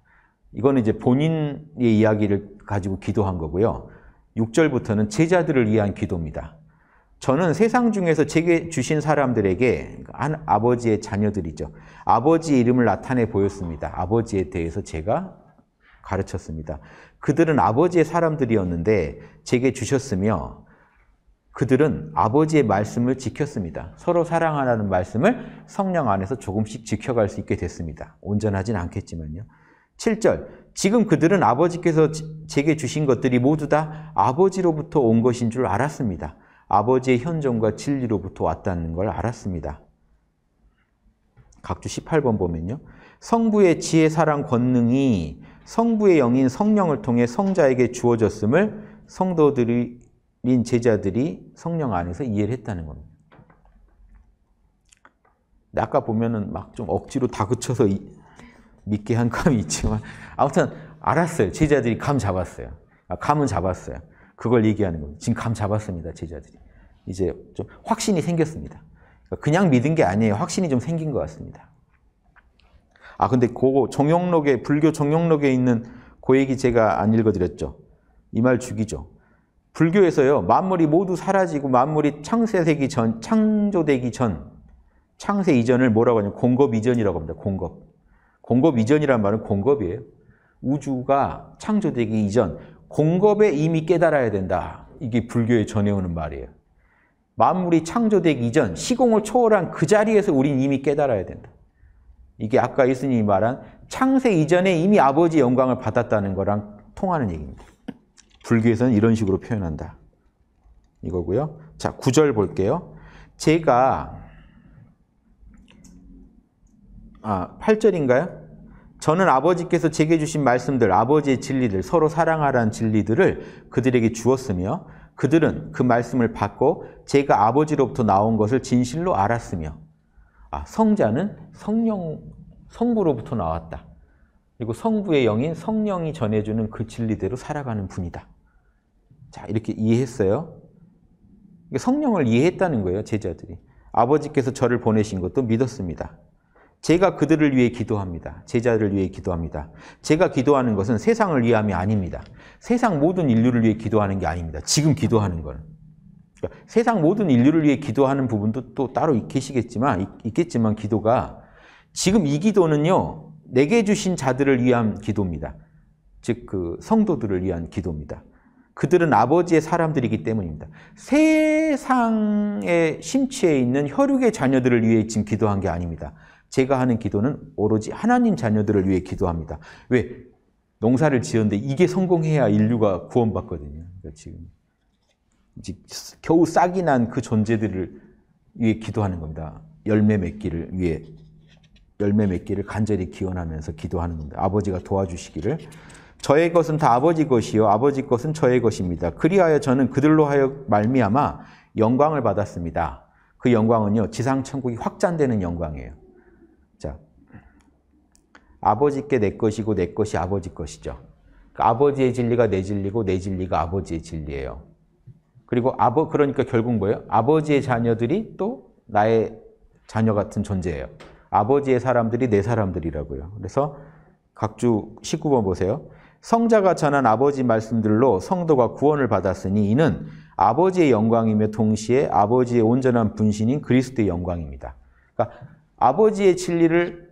이거는 이제 본인의 이야기를 가지고 기도한 거고요. 6절부터는 제자들을 위한 기도입니다. 저는 세상 중에서 제게 주신 사람들에게 한 아버지의 자녀들이죠. 아버지의 이름을 나타내 보였습니다. 아버지에 대해서 제가 가르쳤습니다. 그들은 아버지의 사람들이었는데 제게 주셨으며 그들은 아버지의 말씀을 지켰습니다. 서로 사랑하라는 말씀을 성령 안에서 조금씩 지켜갈 수 있게 됐습니다. 온전하진 않겠지만요. 7절 지금 그들은 아버지께서 제게 주신 것들이 모두 다 아버지로부터 온 것인 줄 알았습니다. 아버지의 현존과 진리로부터 왔다는 걸 알았습니다. 각주 18번 보면요. 성부의 지혜, 사랑, 권능이 성부의 영인 성령을 통해 성자에게 주어졌음을 성도들인 제자들이 성령 안에서 이해를 했다는 겁니다. 아까 보면은 막 좀 억지로 다그쳐서 믿게 한 감이 있지만 아무튼 알았어요. 제자들이 감 잡았어요. 아, 감은 잡았어요. 그걸 얘기하는 겁니다. 지금 감 잡았습니다. 제자들이. 이제 좀 확신이 생겼습니다. 그러니까 그냥 믿은 게 아니에요. 확신이 좀 생긴 것 같습니다. 아, 근데 그거 종영록에 불교 종영록에 있는 그 얘기 제가 안 읽어드렸죠. 이 말 죽이죠. 불교에서요, 만물이 모두 사라지고 만물이 창세되기 전, 창조되기 전, 창세 이전을 뭐라고 하냐면 공급 이전이라고 합니다. 공급. 공급 이전이란 말은 공급이에요. 우주가 창조되기 이전 공급에 이미 깨달아야 된다. 이게 불교에 전해오는 말이에요. 만물이 창조되기 이전 시공을 초월한 그 자리에서 우린 이미 깨달아야 된다. 이게 아까 예수님이 말한 창세 이전에 이미 아버지 영광을 받았다는 거랑 통하는 얘기입니다. 불교에서는 이런 식으로 표현한다. 이거고요. 자, 9절 볼게요. 제가 아, 8절인가요? 저는 아버지께서 제게 주신 말씀들, 아버지의 진리들, 서로 사랑하라는 진리들을 그들에게 주었으며 그들은 그 말씀을 받고 제가 아버지로부터 나온 것을 진실로 알았으며 아, 성자는 성령, 성부로부터 나왔다. 그리고 성부의 영인 성령이 전해주는 그 진리대로 살아가는 분이다. 자, 이렇게 이해했어요. 성령을 이해했다는 거예요, 제자들이. 아버지께서 저를 보내신 것도 믿었습니다. 제가 그들을 위해 기도합니다. 제자들을 위해 기도합니다. 제가 기도하는 것은 세상을 위함이 아닙니다. 세상 모든 인류를 위해 기도하는 게 아닙니다. 지금 기도하는 건. 그러니까 세상 모든 인류를 위해 기도하는 부분도 또 따로 계시겠지만, 있겠지만 기도가 지금 이 기도는요, 내게 주신 자들을 위한 기도입니다. 즉, 그 성도들을 위한 기도입니다. 그들은 아버지의 사람들이기 때문입니다. 세상의 심취에 있는 혈육의 자녀들을 위해 지금 기도한 게 아닙니다. 제가 하는 기도는 오로지 하나님 자녀들을 위해 기도합니다. 왜? 농사를 지었는데 이게 성공해야 인류가 구원받거든요. 그러니까 지금 이제 겨우 싹이 난 그 존재들을 위해 기도하는 겁니다. 열매 맺기를 위해 열매 맺기를 간절히 기원하면서 기도하는 겁니다. 아버지가 도와주시기를 저의 것은 다 아버지 것이요 아버지 것은 저의 것입니다. 그리하여 저는 그들로 하여 말미암아 영광을 받았습니다. 그 영광은요 지상 천국이 확장되는 영광이에요. 아버지께 내 것이고 내 것이 아버지 것이죠. 그러니까 아버지의 진리가 내 진리고 내 진리가 아버지의 진리예요. 그리고 아버 그러니까 결국 뭐예요? 아버지의 자녀들이 또 나의 자녀 같은 존재예요. 아버지의 사람들이 내 사람들이라고요. 그래서 각주 19번 보세요. 성자가 전한 아버지 말씀들로 성도가 구원을 받았으니 이는 아버지의 영광이며 동시에 아버지의 온전한 분신인 그리스도의 영광입니다. 그러니까 아버지의 진리를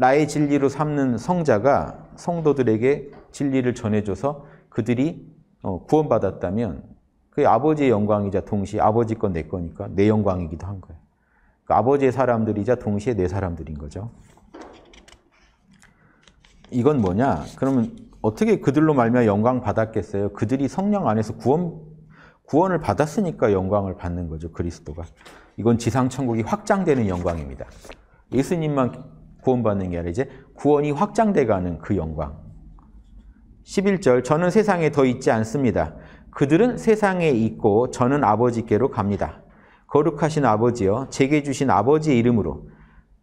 나의 진리로 삼는 성자가 성도들에게 진리를 전해줘서 그들이 어, 구원받았다면 그 아버지의 영광이자 동시에 아버지 건 내 거니까 내 영광이기도 한 거예요. 그 아버지의 사람들이자 동시에 내 사람들인 거죠. 이건 뭐냐? 그러면 어떻게 그들로 말미암아 영광 받았겠어요? 그들이 성령 안에서 구원 구원을 받았으니까 영광을 받는 거죠. 그리스도가. 이건 지상 천국이 확장되는 영광입니다. 예수님만 구원받는 게 아니라 이제 구원이 확장돼가는 그 영광. 11절 저는 세상에 더 있지 않습니다. 그들은 세상에 있고 저는 아버지께로 갑니다. 거룩하신 아버지여 제게 주신 아버지의 이름으로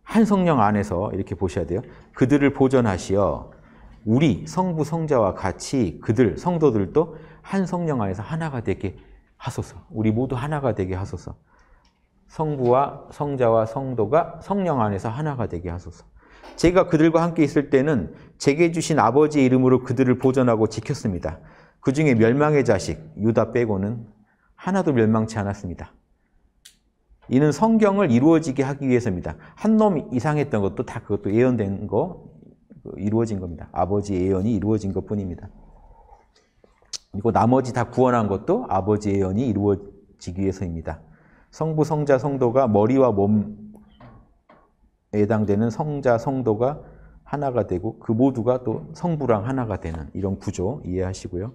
한 성령 안에서 이렇게 보셔야 돼요. 그들을 보전하시어 우리 성부 성자와 같이 그들 성도들도 한 성령 안에서 하나가 되게 하소서. 우리 모두 하나가 되게 하소서. 성부와 성자와 성도가 성령 안에서 하나가 되게 하소서. 제가 그들과 함께 있을 때는 제게 주신 아버지의 이름으로 그들을 보전하고 지켰습니다. 그 중에 멸망의 자식 유다 빼고는 하나도 멸망치 않았습니다. 이는 성경을 이루어지게 하기 위해서입니다. 한 놈 이상했던 것도 다 그것도 예언된 거 그 이루어진 겁니다. 아버지 예언이 이루어진 것뿐입니다. 그리고 나머지 다 구원한 것도 아버지 예언이 이루어지기 위해서입니다. 성부, 성자, 성도가 머리와 몸에 해당되는 성자, 성도가 하나가 되고 그 모두가 또 성부랑 하나가 되는 이런 구조 이해하시고요.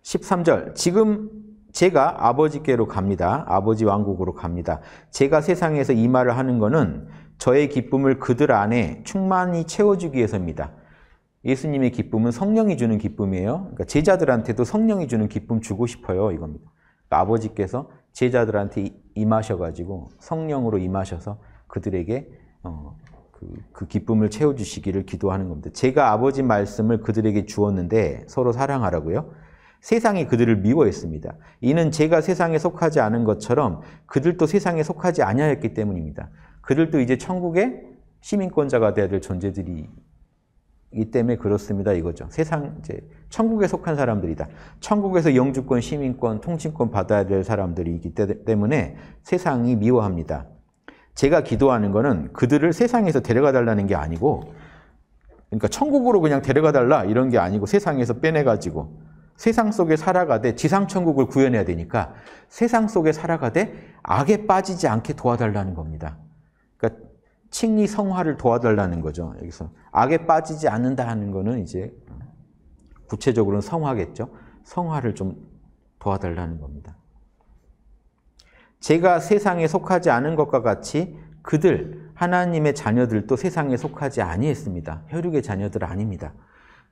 13절 지금 제가 아버지께로 갑니다. 아버지 왕국으로 갑니다. 제가 세상에서 이 말을 하는 것은 저의 기쁨을 그들 안에 충만히 채워주기 위해서입니다. 예수님의 기쁨은 성령이 주는 기쁨이에요. 그러니까 제자들한테도 성령이 주는 기쁨 주고 싶어요. 이겁니다. 그러니까 아버지께서 제자들한테 임하셔가지고 성령으로 임하셔서 그들에게 어, 그, 그, 기쁨을 채워주시기를 기도하는 겁니다. 제가 아버지 말씀을 그들에게 주었는데 서로 사랑하라고요. 세상이 그들을 미워했습니다. 이는 제가 세상에 속하지 않은 것처럼 그들도 세상에 속하지 아니하였기 때문입니다. 그들도 이제 천국의 시민권자가 되어야 될 존재들이 이 때문에 그렇습니다 이거죠. 세상 이제 천국에 속한 사람들이다. 천국에서 영주권, 시민권, 통신권 받아야 될 사람들이기 때문에 세상이 미워합니다. 제가 기도하는 거는 그들을 세상에서 데려가 달라는 게 아니고 그러니까 천국으로 그냥 데려가 달라 이런 게 아니고 세상에서 빼내 가지고 세상 속에 살아가되 지상 천국을 구현해야 되니까 세상 속에 살아가되 악에 빠지지 않게 도와달라는 겁니다. 그러니까 칭리 성화를 도와달라는 거죠. 여기서 악에 빠지지 않는다 하는 거는 이제 구체적으로는 성화겠죠. 성화를 좀 도와달라는 겁니다. 제가 세상에 속하지 않은 것과 같이 그들 하나님의 자녀들도 세상에 속하지 아니했습니다. 혈육의 자녀들 아닙니다.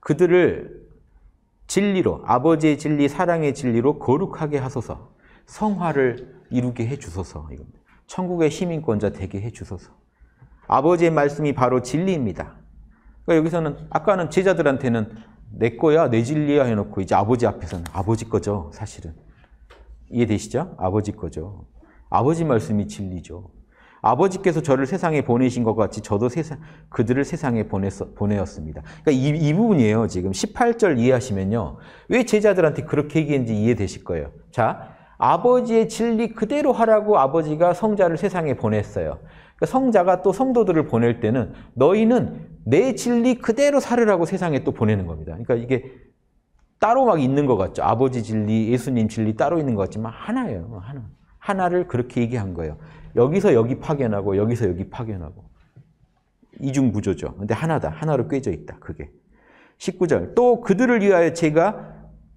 그들을 진리로 아버지의 진리, 사랑의 진리로 거룩하게 하소서. 성화를 이루게 해 주소서. 이겁니다. 천국의 시민권자 되게 해 주소서. 아버지의 말씀이 바로 진리입니다. 그러니까 여기서는 아까는 제자들한테는 내 거야, 내 진리야 해놓고 이제 아버지 앞에서는 아버지 거죠, 사실은. 이해되시죠? 아버지 거죠. 아버지 말씀이 진리죠. 아버지께서 저를 세상에 보내신 것 같이 저도 세상, 그들을 세상에 보냈어, 보내었습니다. 그러니까 이, 이 부분이에요. 지금 18절 이해하시면요. 왜 제자들한테 그렇게 얘기했는지 이해되실 거예요. 자, 아버지의 진리 그대로 하라고 아버지가 성자를 세상에 보냈어요. 그러니까 성자가 또 성도들을 보낼 때는 너희는 내 진리 그대로 살으라고 세상에 또 보내는 겁니다. 그러니까 이게 따로 막 있는 것 같죠. 아버지 진리, 예수님 진리 따로 있는 것 같지만 하나예요. 하나. 하나를 그렇게 얘기한 거예요. 여기서 여기 파견하고 여기서 여기 파견하고 이중 구조죠. 근데 하나다. 하나로 꿰져 있다. 그게. 19절. 또 그들을 위하여 제가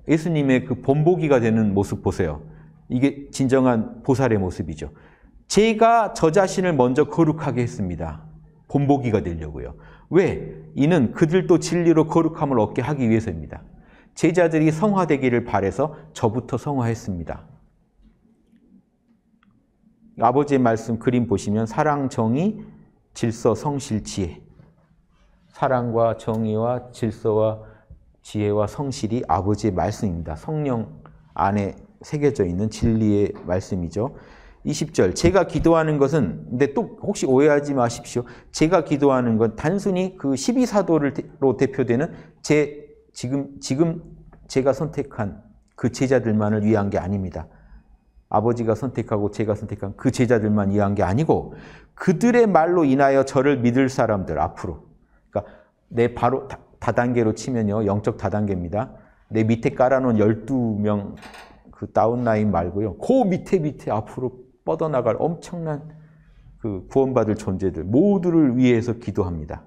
예수님의 그 본보기가 되는 모습 보세요. 이게 진정한 보살의 모습이죠. 제가 저 자신을 먼저 거룩하게 했습니다. 본보기가 되려고요. 왜? 이는 그들도 진리로 거룩함을 얻게 하기 위해서입니다. 제자들이 성화되기를 바래서 저부터 성화했습니다. 아버지의 말씀 그림 보시면 사랑, 정의, 질서, 성실, 지혜. 사랑과 정의와 질서와 지혜와 성실이 아버지의 말씀입니다. 성령 안에 새겨져 있는 진리의 말씀이죠. 20절 제가 기도하는 것은 근데 또 혹시 오해하지 마십시오. 제가 기도하는 건 단순히 그 12사도로 대표되는 제 지금 지금 제가 선택한 그 제자들만을 위한 게 아닙니다. 아버지가 선택하고 제가 선택한 그 제자들만 위한 게 아니고 그들의 말로 인하여 저를 믿을 사람들 앞으로 그러니까 내 바로 다단계로 치면요 영적 다단계입니다. 내 밑에 깔아놓은 12명 그 다운라인 말고요. 그 밑에 밑에 앞으로 뻗어나갈 엄청난 그 구원받을 존재들 모두를 위해서 기도합니다.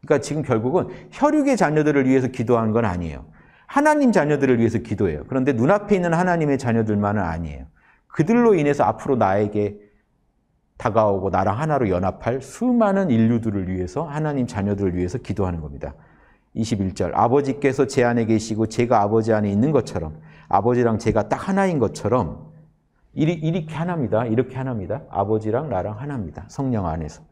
그러니까 지금 결국은 혈육의 자녀들을 위해서 기도하는 건 아니에요. 하나님 자녀들을 위해서 기도해요. 그런데 눈앞에 있는 하나님의 자녀들만은 아니에요. 그들로 인해서 앞으로 나에게 다가오고 나랑 하나로 연합할 수많은 인류들을 위해서 하나님 자녀들을 위해서 기도하는 겁니다. 21절 아버지께서 제 안에 계시고 제가 아버지 안에 있는 것처럼 아버지랑 제가 딱 하나인 것처럼 이렇게 하나입니다. 이렇게 하나입니다. 아버지랑 나랑 하나입니다. 성령 안에서.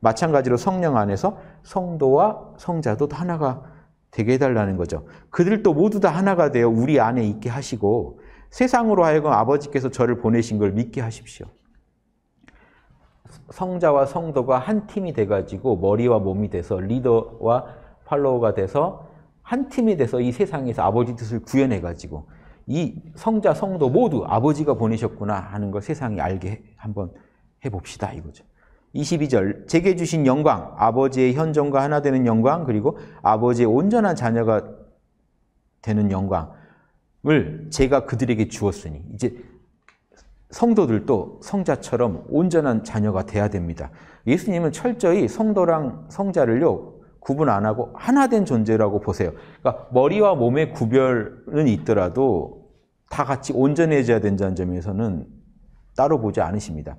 마찬가지로 성령 안에서 성도와 성자도 하나가 되게 해달라는 거죠. 그들도 모두 다 하나가 되어 우리 안에 있게 하시고 세상으로 하여금 아버지께서 저를 보내신 걸 믿게 하십시오. 성자와 성도가 한 팀이 돼가지고 머리와 몸이 돼서 리더와 팔로워가 돼서 한 팀이 돼서 이 세상에서 아버지 뜻을 구현해가지고 이 성자, 성도 모두 아버지가 보내셨구나 하는 걸 세상이 알게 한번 해봅시다 이거죠. 22절 제게 주신 영광, 아버지의 현존과 하나 되는 영광, 그리고 아버지의 온전한 자녀가 되는 영광을 제가 그들에게 주었으니 이제 성도들도 성자처럼 온전한 자녀가 돼야 됩니다. 예수님은 철저히 성도랑 성자를요 구분 안 하고 하나 된 존재라고 보세요. 그러니까 머리와 몸의 구별은 있더라도 다 같이 온전해져야 된다는 점에서는 따로 보지 않으십니다.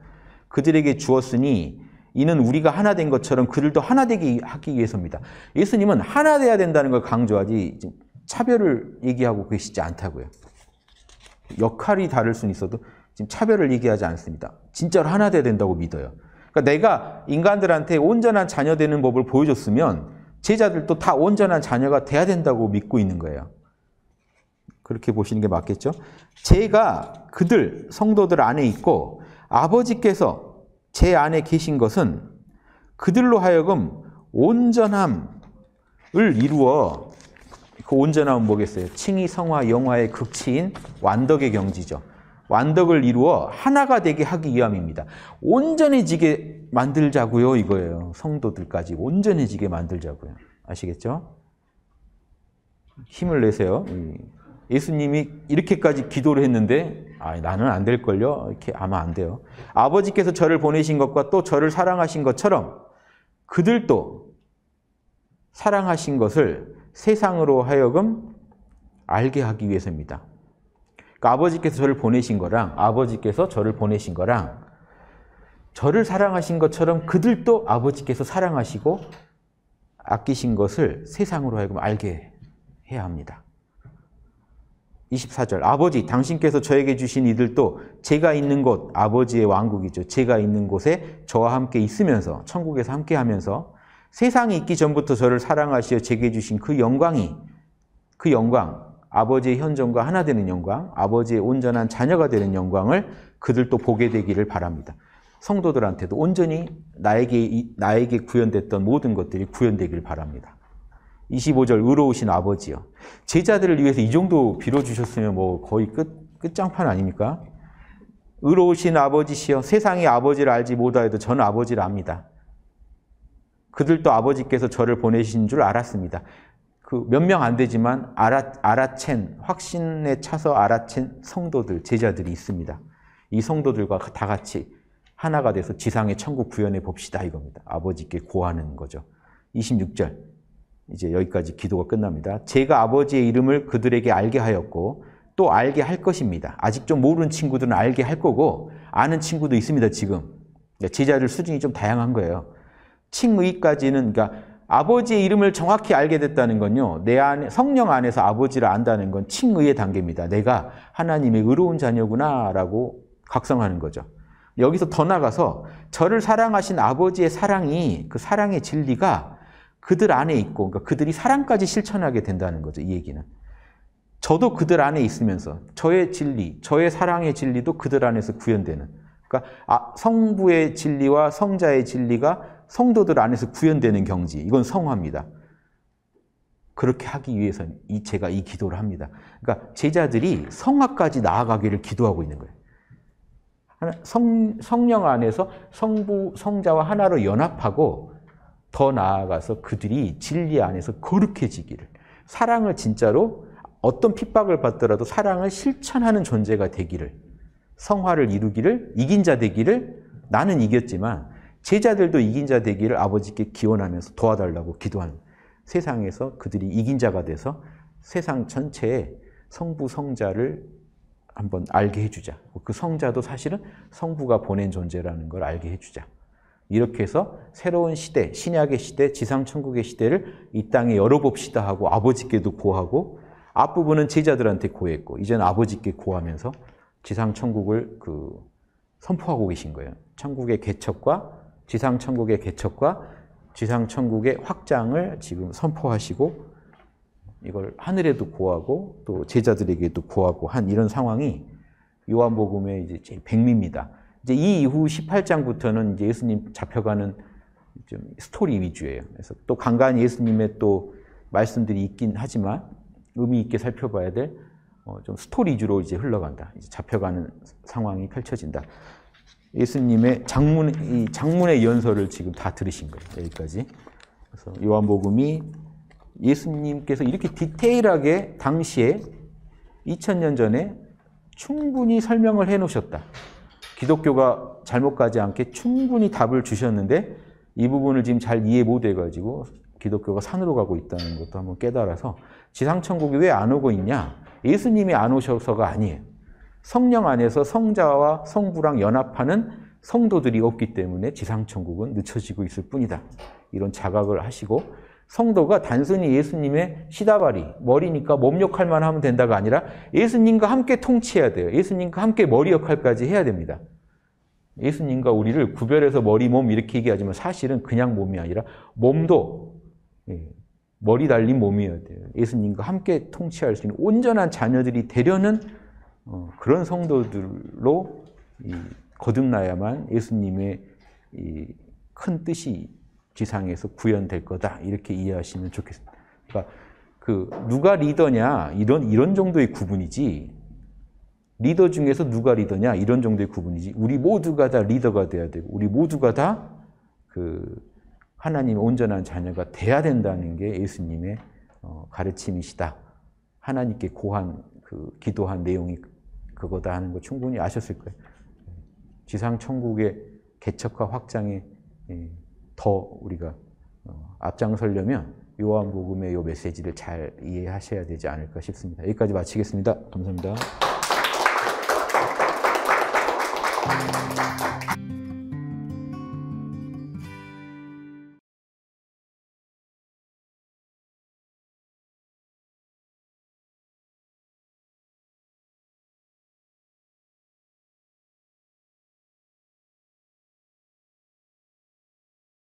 그들에게 주었으니 이는 우리가 하나 된 것처럼 그들도 하나 되기 하기 위해서입니다. 예수님은 하나 돼야 된다는 걸 강조하지 차별을 얘기하고 계시지 않다고요. 역할이 다를 수는 있어도 지금 차별을 얘기하지 않습니다. 진짜로 하나 돼야 된다고 믿어요. 그러니까 내가 인간들한테 온전한 자녀 되는 법을 보여줬으면 제자들도 다 온전한 자녀가 돼야 된다고 믿고 있는 거예요. 그렇게 보시는 게 맞겠죠? 제가 그들, 성도들 안에 있고 아버지께서 제 안에 계신 것은 그들로 하여금 온전함을 이루어 그 온전함은 뭐겠어요? 칭의 성화 영화의 극치인 완덕의 경지죠. 완덕을 이루어 하나가 되게 하기 위함입니다. 온전해지게 만들자고요, 이거예요. 성도들까지 온전해지게 만들자고요. 아시겠죠? 힘을 내세요. 예수님이 이렇게까지 기도를 했는데 아, 나는 안 될걸요? 이렇게 아마 안 돼요. 아버지께서 저를 보내신 것과 또 저를 사랑하신 것처럼 그들도 사랑하신 것을 세상으로 하여금 알게 하기 위해서입니다. 그러니까 아버지께서 저를 보내신 거랑 아버지께서 저를 보내신 거랑 저를 사랑하신 것처럼 그들도 아버지께서 사랑하시고 아끼신 것을 세상으로 하여금 알게 해야 합니다. 24절 아버지 당신께서 저에게 주신 이들도 제가 있는 곳 아버지의 왕국이죠. 제가 있는 곳에 저와 함께 있으면서 천국에서 함께 하면서 세상이 있기 전부터 저를 사랑하시어 제게 주신 그 영광이 그 영광 아버지의 현존과 하나 되는 영광, 아버지의 온전한 자녀가 되는 영광을 그들도 보게 되기를 바랍니다. 성도들한테도 온전히 나에게, 나에게 구현됐던 모든 것들이 구현되길 바랍니다. 25절, 의로우신 아버지요. 제자들을 위해서 이 정도 빌어주셨으면 뭐 거의 끝, 끝장판 아닙니까? 의로우신 아버지시여, 세상의 아버지를 알지 못하여도 저는 아버지를 압니다. 그들도 아버지께서 저를 보내신 줄 알았습니다. 그몇명안 되지만 알아, 알아챈, 확신에 차서 알아챈 성도들, 제자들이 있습니다. 이 성도들과 다 같이 하나가 돼서 지상의 천국 구현해 봅시다 이겁니다. 아버지께 고하는 거죠. 26절. 이제 여기까지 기도가 끝납니다. 제가 아버지의 이름을 그들에게 알게 하였고 또 알게 할 것입니다. 아직 좀 모르는 친구들은 알게 할 거고 아는 친구도 있습니다, 지금. 네, 제자들 수준이 좀 다양한 거예요. 칭의까지는 그러니까 아버지의 이름을 정확히 알게 됐다는 건요. 내 안에 성령 안에서 아버지를 안다는 건 칭의의 단계입니다. 내가 하나님의 의로운 자녀구나라고 각성하는 거죠. 여기서 더 나가서 저를 사랑하신 아버지의 사랑이 그 사랑의 진리가 그들 안에 있고 그러니까 그들이 사랑까지 실천하게 된다는 거죠. 이 얘기는. 저도 그들 안에 있으면서 저의 진리, 저의 사랑의 진리도 그들 안에서 구현되는. 그러니까 아, 성부의 진리와 성자의 진리가 성도들 안에서 구현되는 경지, 이건 성화입니다. 그렇게 하기 위해서는 이 제가 이 기도를 합니다. 그러니까 제자들이 성화까지 나아가기를 기도하고 있는 거예요. 성, 성령 안에서 성부, 성자와 하나로 연합하고 더 나아가서 그들이 진리 안에서 거룩해지기를 사랑을 진짜로 어떤 핍박을 받더라도 사랑을 실천하는 존재가 되기를 성화를 이루기를 이긴 자 되기를 나는 이겼지만 제자들도 이긴 자 되기를 아버지께 기원하면서 도와달라고 기도한 세상에서 그들이 이긴 자가 돼서 세상 전체에 성부 성자를 한번 알게 해주자. 그 성자도 사실은 성부가 보낸 존재라는 걸 알게 해주자. 이렇게 해서 새로운 시대, 신약의 시대, 지상천국의 시대를 이 땅에 열어봅시다 하고 아버지께도 고하고 앞부분은 제자들한테 고했고 이제는 아버지께 고하면서 지상천국을 그 선포하고 계신 거예요. 천국의 개척과 지상천국의 개척과 지상천국의 확장을 지금 선포하시고 이걸 하늘에도 구하고또 제자들에게도 구하고한 이런 상황이 요한복음의 이제 제 백미입니다. 이제 이 이후 18장부터는 이제 예수님 잡혀가는 좀 스토리 위주예요. 그래서 또 간간 예수님의 또 말씀들이 있긴 하지만 의미 있게 살펴봐야 될좀 어, 스토리 주로 이제 흘러간다. 이제 잡혀가는 상황이 펼쳐진다. 예수님의 장문, 이 장문의 연설을 지금 다 들으신 거예요. 여기까지. 그래서 요한복음이 예수님께서 이렇게 디테일하게 당시에 2000년 전에 충분히 설명을 해 놓으셨다. 기독교가 잘못 가지 않게 충분히 답을 주셨는데 이 부분을 지금 잘 이해 못 해가지고 기독교가 산으로 가고 있다는 것도 한번 깨달아서 지상천국이 왜 안 오고 있냐? 예수님이 안 오셔서가 아니에요. 성령 안에서 성자와 성부랑 연합하는 성도들이 없기 때문에 지상천국은 늦춰지고 있을 뿐이다. 이런 자각을 하시고 성도가 단순히 예수님의 시다발이 머리니까 몸 역할만 하면 된다가 아니라 예수님과 함께 통치해야 돼요. 예수님과 함께 머리 역할까지 해야 됩니다. 예수님과 우리를 구별해서 머리, 몸 이렇게 얘기하지만 사실은 그냥 몸이 아니라 몸도 예, 머리 달린 몸이어야 돼요. 예수님과 함께 통치할 수 있는 온전한 자녀들이 되려는 어, 그런 성도들로 거듭나야만 예수님의 큰 뜻이 지상에서 구현될 거다 이렇게 이해하시면 좋겠습니다. 그러니까 그 누가 리더냐 이런 이런 정도의 구분이지 리더 중에서 누가 리더냐 이런 정도의 구분이지 우리 모두가 다 리더가 돼야 되고 우리 모두가 다그 하나님의 온전한 자녀가 돼야 된다는 게 예수님의 어, 가르침이시다. 하나님께 고한 그 기도한 내용이 그거다 하는 거 충분히 아셨을 거예요. 지상 천국의 개척과 확장에 예, 더 우리가 어, 앞장서려면 요한복음의 요 메시지를 잘 이해하셔야 되지 않을까 싶습니다. 여기까지 마치겠습니다. 감사합니다.